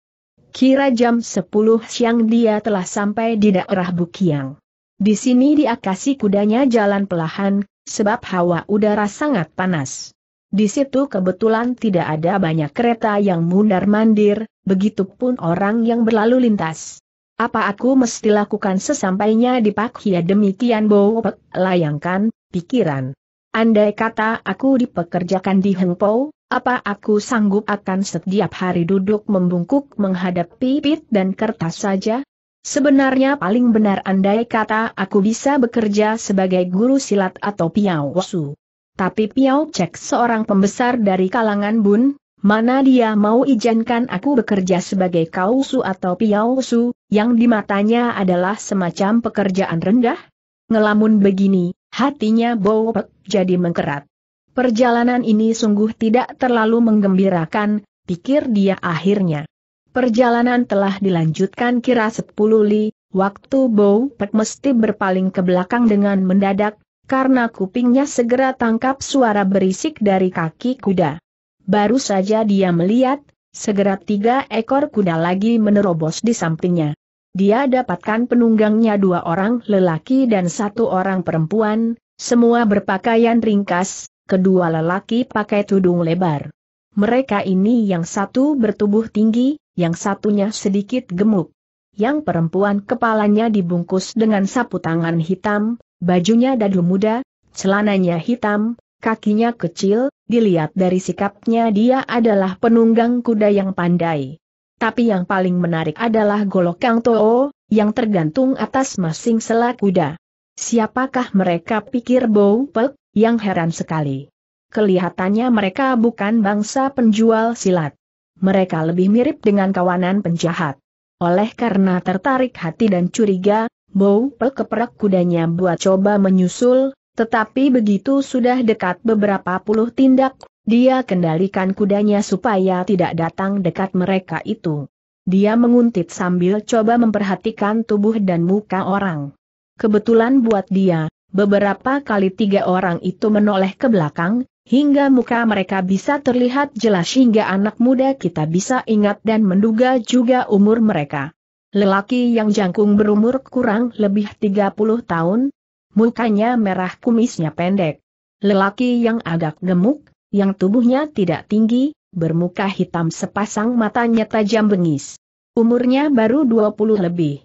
Kira jam 10 siang dia telah sampai di daerah Bukiang. Di sini dia kasih kudanya jalan pelahan, sebab hawa udara sangat panas. Di situ kebetulan tidak ada banyak kereta yang mundar-mandir, begitupun orang yang berlalu lintas. Apa aku mesti lakukan sesampainya di Pak Hia demikian Bowo layangkan, pikiran. Andai kata aku dipekerjakan di Hengpo, apa aku sanggup akan setiap hari duduk membungkuk menghadapi pipit dan kertas saja? Sebenarnya paling benar andai kata aku bisa bekerja sebagai guru silat atau piau su. Tapi Piao Cek seorang pembesar dari kalangan Bun, Mana dia mau izinkan aku bekerja sebagai kausu atau piausu, yang di matanya adalah semacam pekerjaan rendah? Ngelamun begini, hatinya bowek jadi mengkerat. Perjalanan ini sungguh tidak terlalu menggembirakan, pikir dia akhirnya. Perjalanan telah dilanjutkan kira sepuluh li, waktu Bowpek mesti berpaling ke belakang dengan mendadak, karena kupingnya segera tangkap suara berisik dari kaki kuda. Baru saja dia melihat, segera tiga ekor kuda lagi menerobos di sampingnya. Dia dapatkan penunggangnya dua orang lelaki dan satu orang perempuan, semua berpakaian ringkas, kedua lelaki pakai tudung lebar. Mereka ini yang satu bertubuh tinggi, yang satunya sedikit gemuk. Yang perempuan kepalanya dibungkus dengan sapu tangan hitam, bajunya dadu muda, celananya hitam, kakinya kecil, dilihat dari sikapnya dia adalah penunggang kuda yang pandai. Tapi yang paling menarik adalah golok Kang Toho, yang tergantung atas masing sela kuda. Siapakah mereka pikir Bow Pek, yang heran sekali. Kelihatannya mereka bukan bangsa penjual silat. Mereka lebih mirip dengan kawanan penjahat. Oleh karena tertarik hati dan curiga, Bow Pek keperak kudanya buat coba menyusul, tetapi begitu sudah dekat beberapa puluh tindak, dia kendalikan kudanya supaya tidak datang dekat mereka itu. Dia menguntit sambil coba memperhatikan tubuh dan muka orang. Kebetulan buat dia, beberapa kali tiga orang itu menoleh ke belakang, hingga muka mereka bisa terlihat jelas hingga anak muda kita bisa ingat dan menduga juga umur mereka. Lelaki yang jangkung berumur kurang lebih 30 tahun, Mukanya merah kumisnya pendek. Lelaki yang agak gemuk, yang tubuhnya tidak tinggi, bermuka hitam sepasang matanya tajam bengis. Umurnya baru 20 lebih.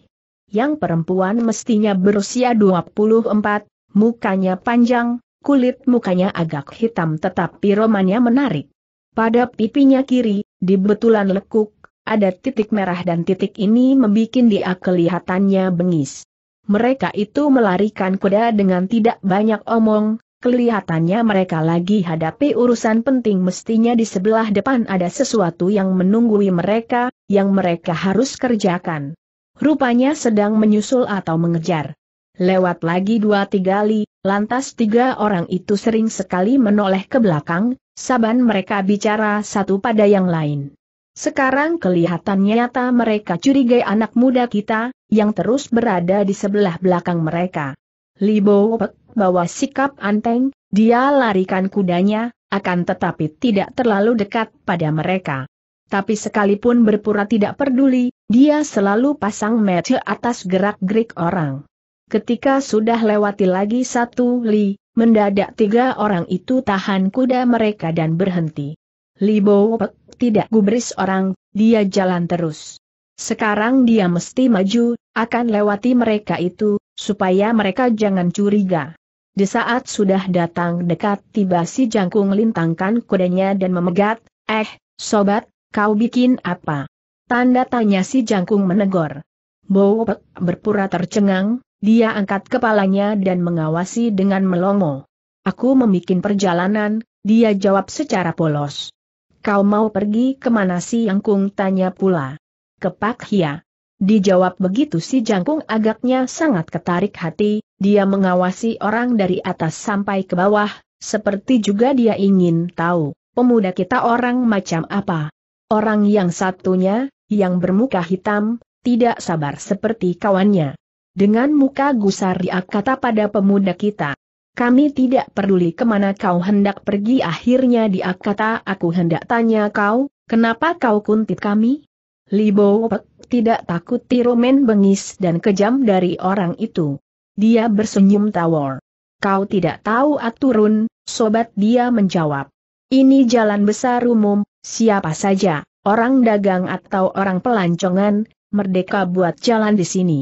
Yang perempuan mestinya berusia 24, mukanya panjang, kulit mukanya agak hitam tetapi romannya menarik. Pada pipinya kiri, di betulan lekuk, ada titik merah dan titik ini membuat dia kelihatannya bengis mereka itu melarikan kuda dengan tidak banyak omong, kelihatannya mereka lagi hadapi urusan penting mestinya di sebelah depan ada sesuatu yang menunggui mereka, yang mereka harus kerjakan. Rupanya sedang menyusul atau mengejar. Lewat lagi dua tiga li, lantas tiga orang itu sering sekali menoleh ke belakang, saban mereka bicara satu pada yang lain. Sekarang kelihatan nyata mereka curigai anak muda kita, yang terus berada di sebelah belakang mereka. Li Pek bawa sikap anteng, dia larikan kudanya, akan tetapi tidak terlalu dekat pada mereka. Tapi sekalipun berpura tidak peduli, dia selalu pasang mata atas gerak-gerik orang. Ketika sudah lewati lagi satu li, mendadak tiga orang itu tahan kuda mereka dan berhenti. Li Pek tidak gubris orang, dia jalan terus. Sekarang dia mesti maju, akan lewati mereka itu, supaya mereka jangan curiga. Di saat sudah datang dekat tiba si jangkung lintangkan kudanya dan memegat, eh, sobat, kau bikin apa? Tanda tanya si jangkung menegur. Bo berpura tercengang, dia angkat kepalanya dan mengawasi dengan melongo. Aku memikin perjalanan, dia jawab secara polos. Kau mau pergi kemana si Yangkung tanya pula. Ke Pak Hia. Dijawab begitu si Jangkung agaknya sangat ketarik hati, dia mengawasi orang dari atas sampai ke bawah, seperti juga dia ingin tahu, pemuda kita orang macam apa. Orang yang satunya, yang bermuka hitam, tidak sabar seperti kawannya. Dengan muka gusar dia kata pada pemuda kita, kami tidak peduli kemana kau hendak pergi akhirnya dia kata aku hendak tanya kau, kenapa kau kuntit kami? Libo Pek tidak takut tiromen bengis dan kejam dari orang itu. Dia bersenyum tawar. Kau tidak tahu aturun, sobat dia menjawab. Ini jalan besar umum, siapa saja, orang dagang atau orang pelancongan, merdeka buat jalan di sini.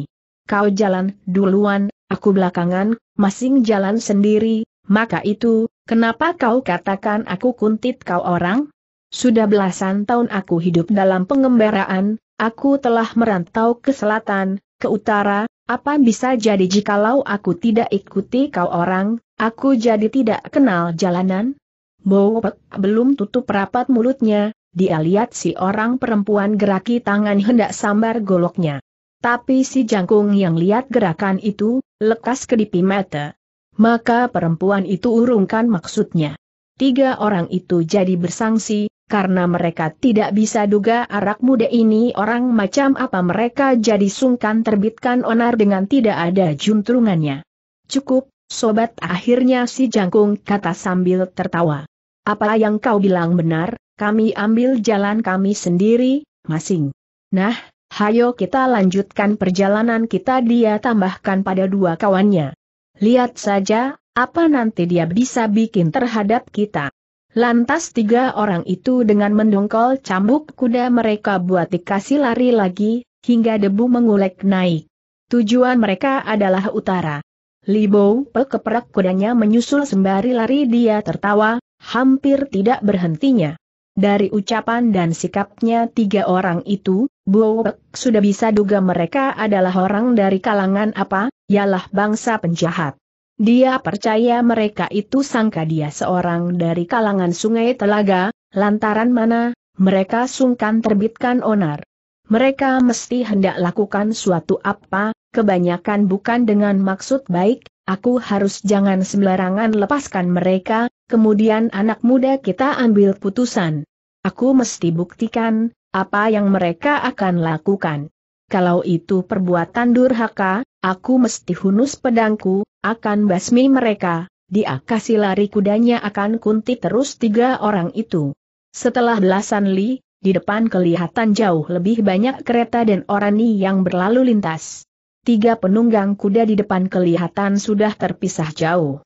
Kau jalan duluan, aku belakangan, masing jalan sendiri, maka itu, kenapa kau katakan aku kuntit kau orang? Sudah belasan tahun aku hidup dalam pengembaraan, aku telah merantau ke selatan, ke utara, apa bisa jadi jikalau aku tidak ikuti kau orang, aku jadi tidak kenal jalanan? Bopek belum tutup rapat mulutnya, dia lihat si orang perempuan geraki tangan hendak sambar goloknya. Tapi si jangkung yang lihat gerakan itu, lekas kedipi mata. Maka perempuan itu urungkan maksudnya. Tiga orang itu jadi bersangsi, karena mereka tidak bisa duga arak muda ini orang macam apa mereka jadi sungkan terbitkan onar dengan tidak ada juntrungannya. Cukup, sobat akhirnya si jangkung kata sambil tertawa. Apa yang kau bilang benar, kami ambil jalan kami sendiri, masing. Nah, Hayo kita lanjutkan perjalanan kita dia tambahkan pada dua kawannya. Lihat saja, apa nanti dia bisa bikin terhadap kita. Lantas tiga orang itu dengan mendongkol cambuk kuda mereka buat dikasih lari lagi, hingga debu mengulek naik. Tujuan mereka adalah utara. Libo pekeperak kudanya menyusul sembari lari dia tertawa, hampir tidak berhentinya. Dari ucapan dan sikapnya tiga orang itu, Buwek sudah bisa duga mereka adalah orang dari kalangan apa, Yalah bangsa penjahat. Dia percaya mereka itu sangka dia seorang dari kalangan sungai telaga, lantaran mana, mereka sungkan terbitkan onar. Mereka mesti hendak lakukan suatu apa, kebanyakan bukan dengan maksud baik, aku harus jangan sembarangan lepaskan mereka, kemudian anak muda kita ambil putusan. Aku mesti buktikan, apa yang mereka akan lakukan. Kalau itu perbuatan durhaka, aku mesti hunus pedangku, akan basmi mereka, dia kasih lari kudanya akan kunti terus tiga orang itu. Setelah belasan li, di depan kelihatan jauh lebih banyak kereta dan orani yang berlalu lintas. Tiga penunggang kuda di depan kelihatan sudah terpisah jauh.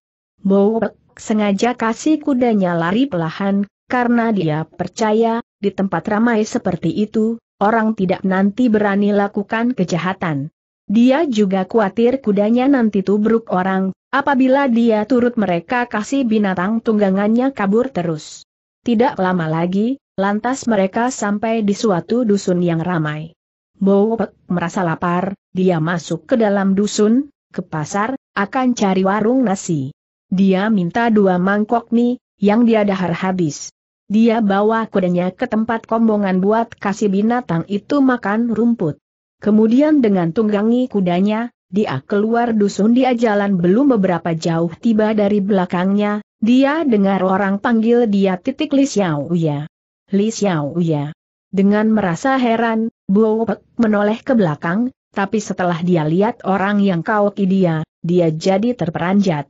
Bowek, sengaja kasih kudanya lari pelahan, karena dia percaya, di tempat ramai seperti itu, orang tidak nanti berani lakukan kejahatan. Dia juga khawatir kudanya nanti tubruk orang, apabila dia turut mereka kasih binatang tunggangannya kabur terus. Tidak lama lagi, lantas mereka sampai di suatu dusun yang ramai. Bowek merasa lapar, dia masuk ke dalam dusun, ke pasar, akan cari warung nasi. Dia minta dua mangkok mie, yang dia dahar habis. Dia bawa kudanya ke tempat kombongan buat kasih binatang itu makan rumput. Kemudian dengan tunggangi kudanya, dia keluar dusun dia jalan belum beberapa jauh tiba dari belakangnya, dia dengar orang panggil dia titik Li Xiaoya. Li Xiaoya. Dengan merasa heran, Bo Pek menoleh ke belakang, tapi setelah dia lihat orang yang kau dia, dia jadi terperanjat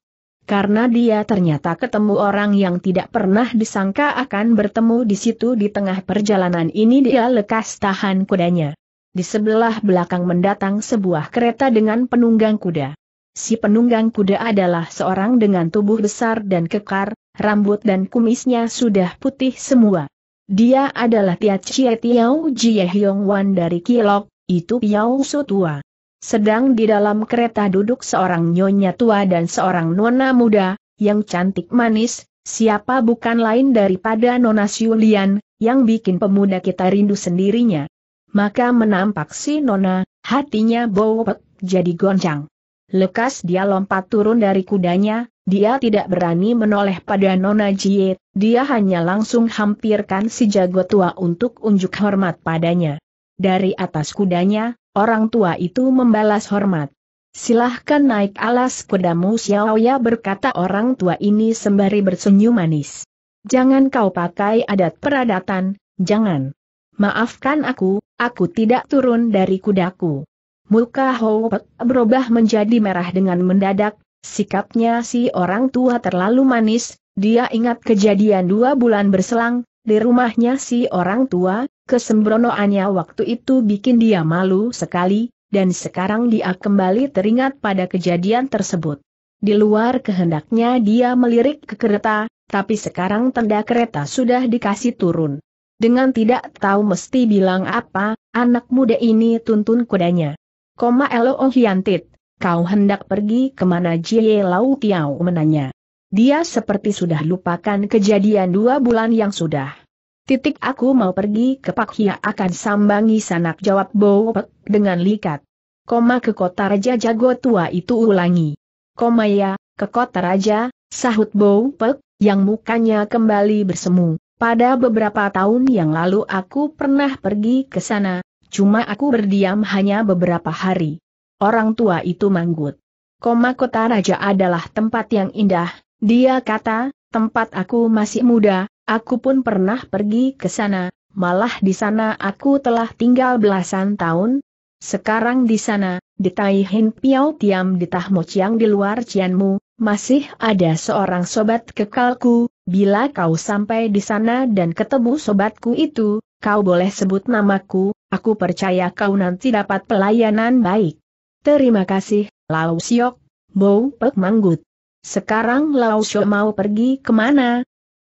karena dia ternyata ketemu orang yang tidak pernah disangka akan bertemu di situ di tengah perjalanan ini dia lekas tahan kudanya. Di sebelah belakang mendatang sebuah kereta dengan penunggang kuda. Si penunggang kuda adalah seorang dengan tubuh besar dan kekar, rambut dan kumisnya sudah putih semua. Dia adalah Tia Chie Tiao Jie Hyong Wan dari Kilok, itu Piao Su tua. Sedang di dalam kereta duduk seorang nyonya tua dan seorang nona muda, yang cantik manis, siapa bukan lain daripada Nona Siulian, yang bikin pemuda kita rindu sendirinya. Maka menampak si Nona, hatinya bowok, jadi goncang. Lekas dia lompat turun dari kudanya, dia tidak berani menoleh pada Nona Jiet, dia hanya langsung hampirkan si jago tua untuk unjuk hormat padanya. Dari atas kudanya, orang tua itu membalas hormat. Silahkan naik alas kudamu Xiaoya berkata orang tua ini sembari bersenyum manis. Jangan kau pakai adat peradatan, jangan. Maafkan aku, aku tidak turun dari kudaku. Muka Ho berubah menjadi merah dengan mendadak, sikapnya si orang tua terlalu manis, dia ingat kejadian dua bulan berselang, di rumahnya si orang tua, Kesembronoannya waktu itu bikin dia malu sekali, dan sekarang dia kembali teringat pada kejadian tersebut. Di luar kehendaknya dia melirik ke kereta, tapi sekarang tenda kereta sudah dikasih turun. Dengan tidak tahu mesti bilang apa, anak muda ini tuntun kudanya. Koma Elo oh Hiantit, kau hendak pergi kemana Jie Lau Tiao menanya. Dia seperti sudah lupakan kejadian dua bulan yang sudah Titik aku mau pergi ke Pak Hia akan sambangi sanak jawab Bowopek dengan likat. Koma ke kota Raja Jago Tua itu ulangi. Koma ya, ke kota Raja, sahut Bowopek, yang mukanya kembali bersemu. Pada beberapa tahun yang lalu aku pernah pergi ke sana, cuma aku berdiam hanya beberapa hari. Orang tua itu manggut. Koma kota Raja adalah tempat yang indah, dia kata, tempat aku masih muda, Aku pun pernah pergi ke sana, malah di sana aku telah tinggal belasan tahun. Sekarang di sana, di Taihin Piao Tiam di Tahmochiang di luar Cianmu, masih ada seorang sobat kekalku, bila kau sampai di sana dan ketemu sobatku itu, kau boleh sebut namaku, aku percaya kau nanti dapat pelayanan baik. Terima kasih, Lau Siok, Bou Pek Manggut. Sekarang Lau Siok mau pergi kemana,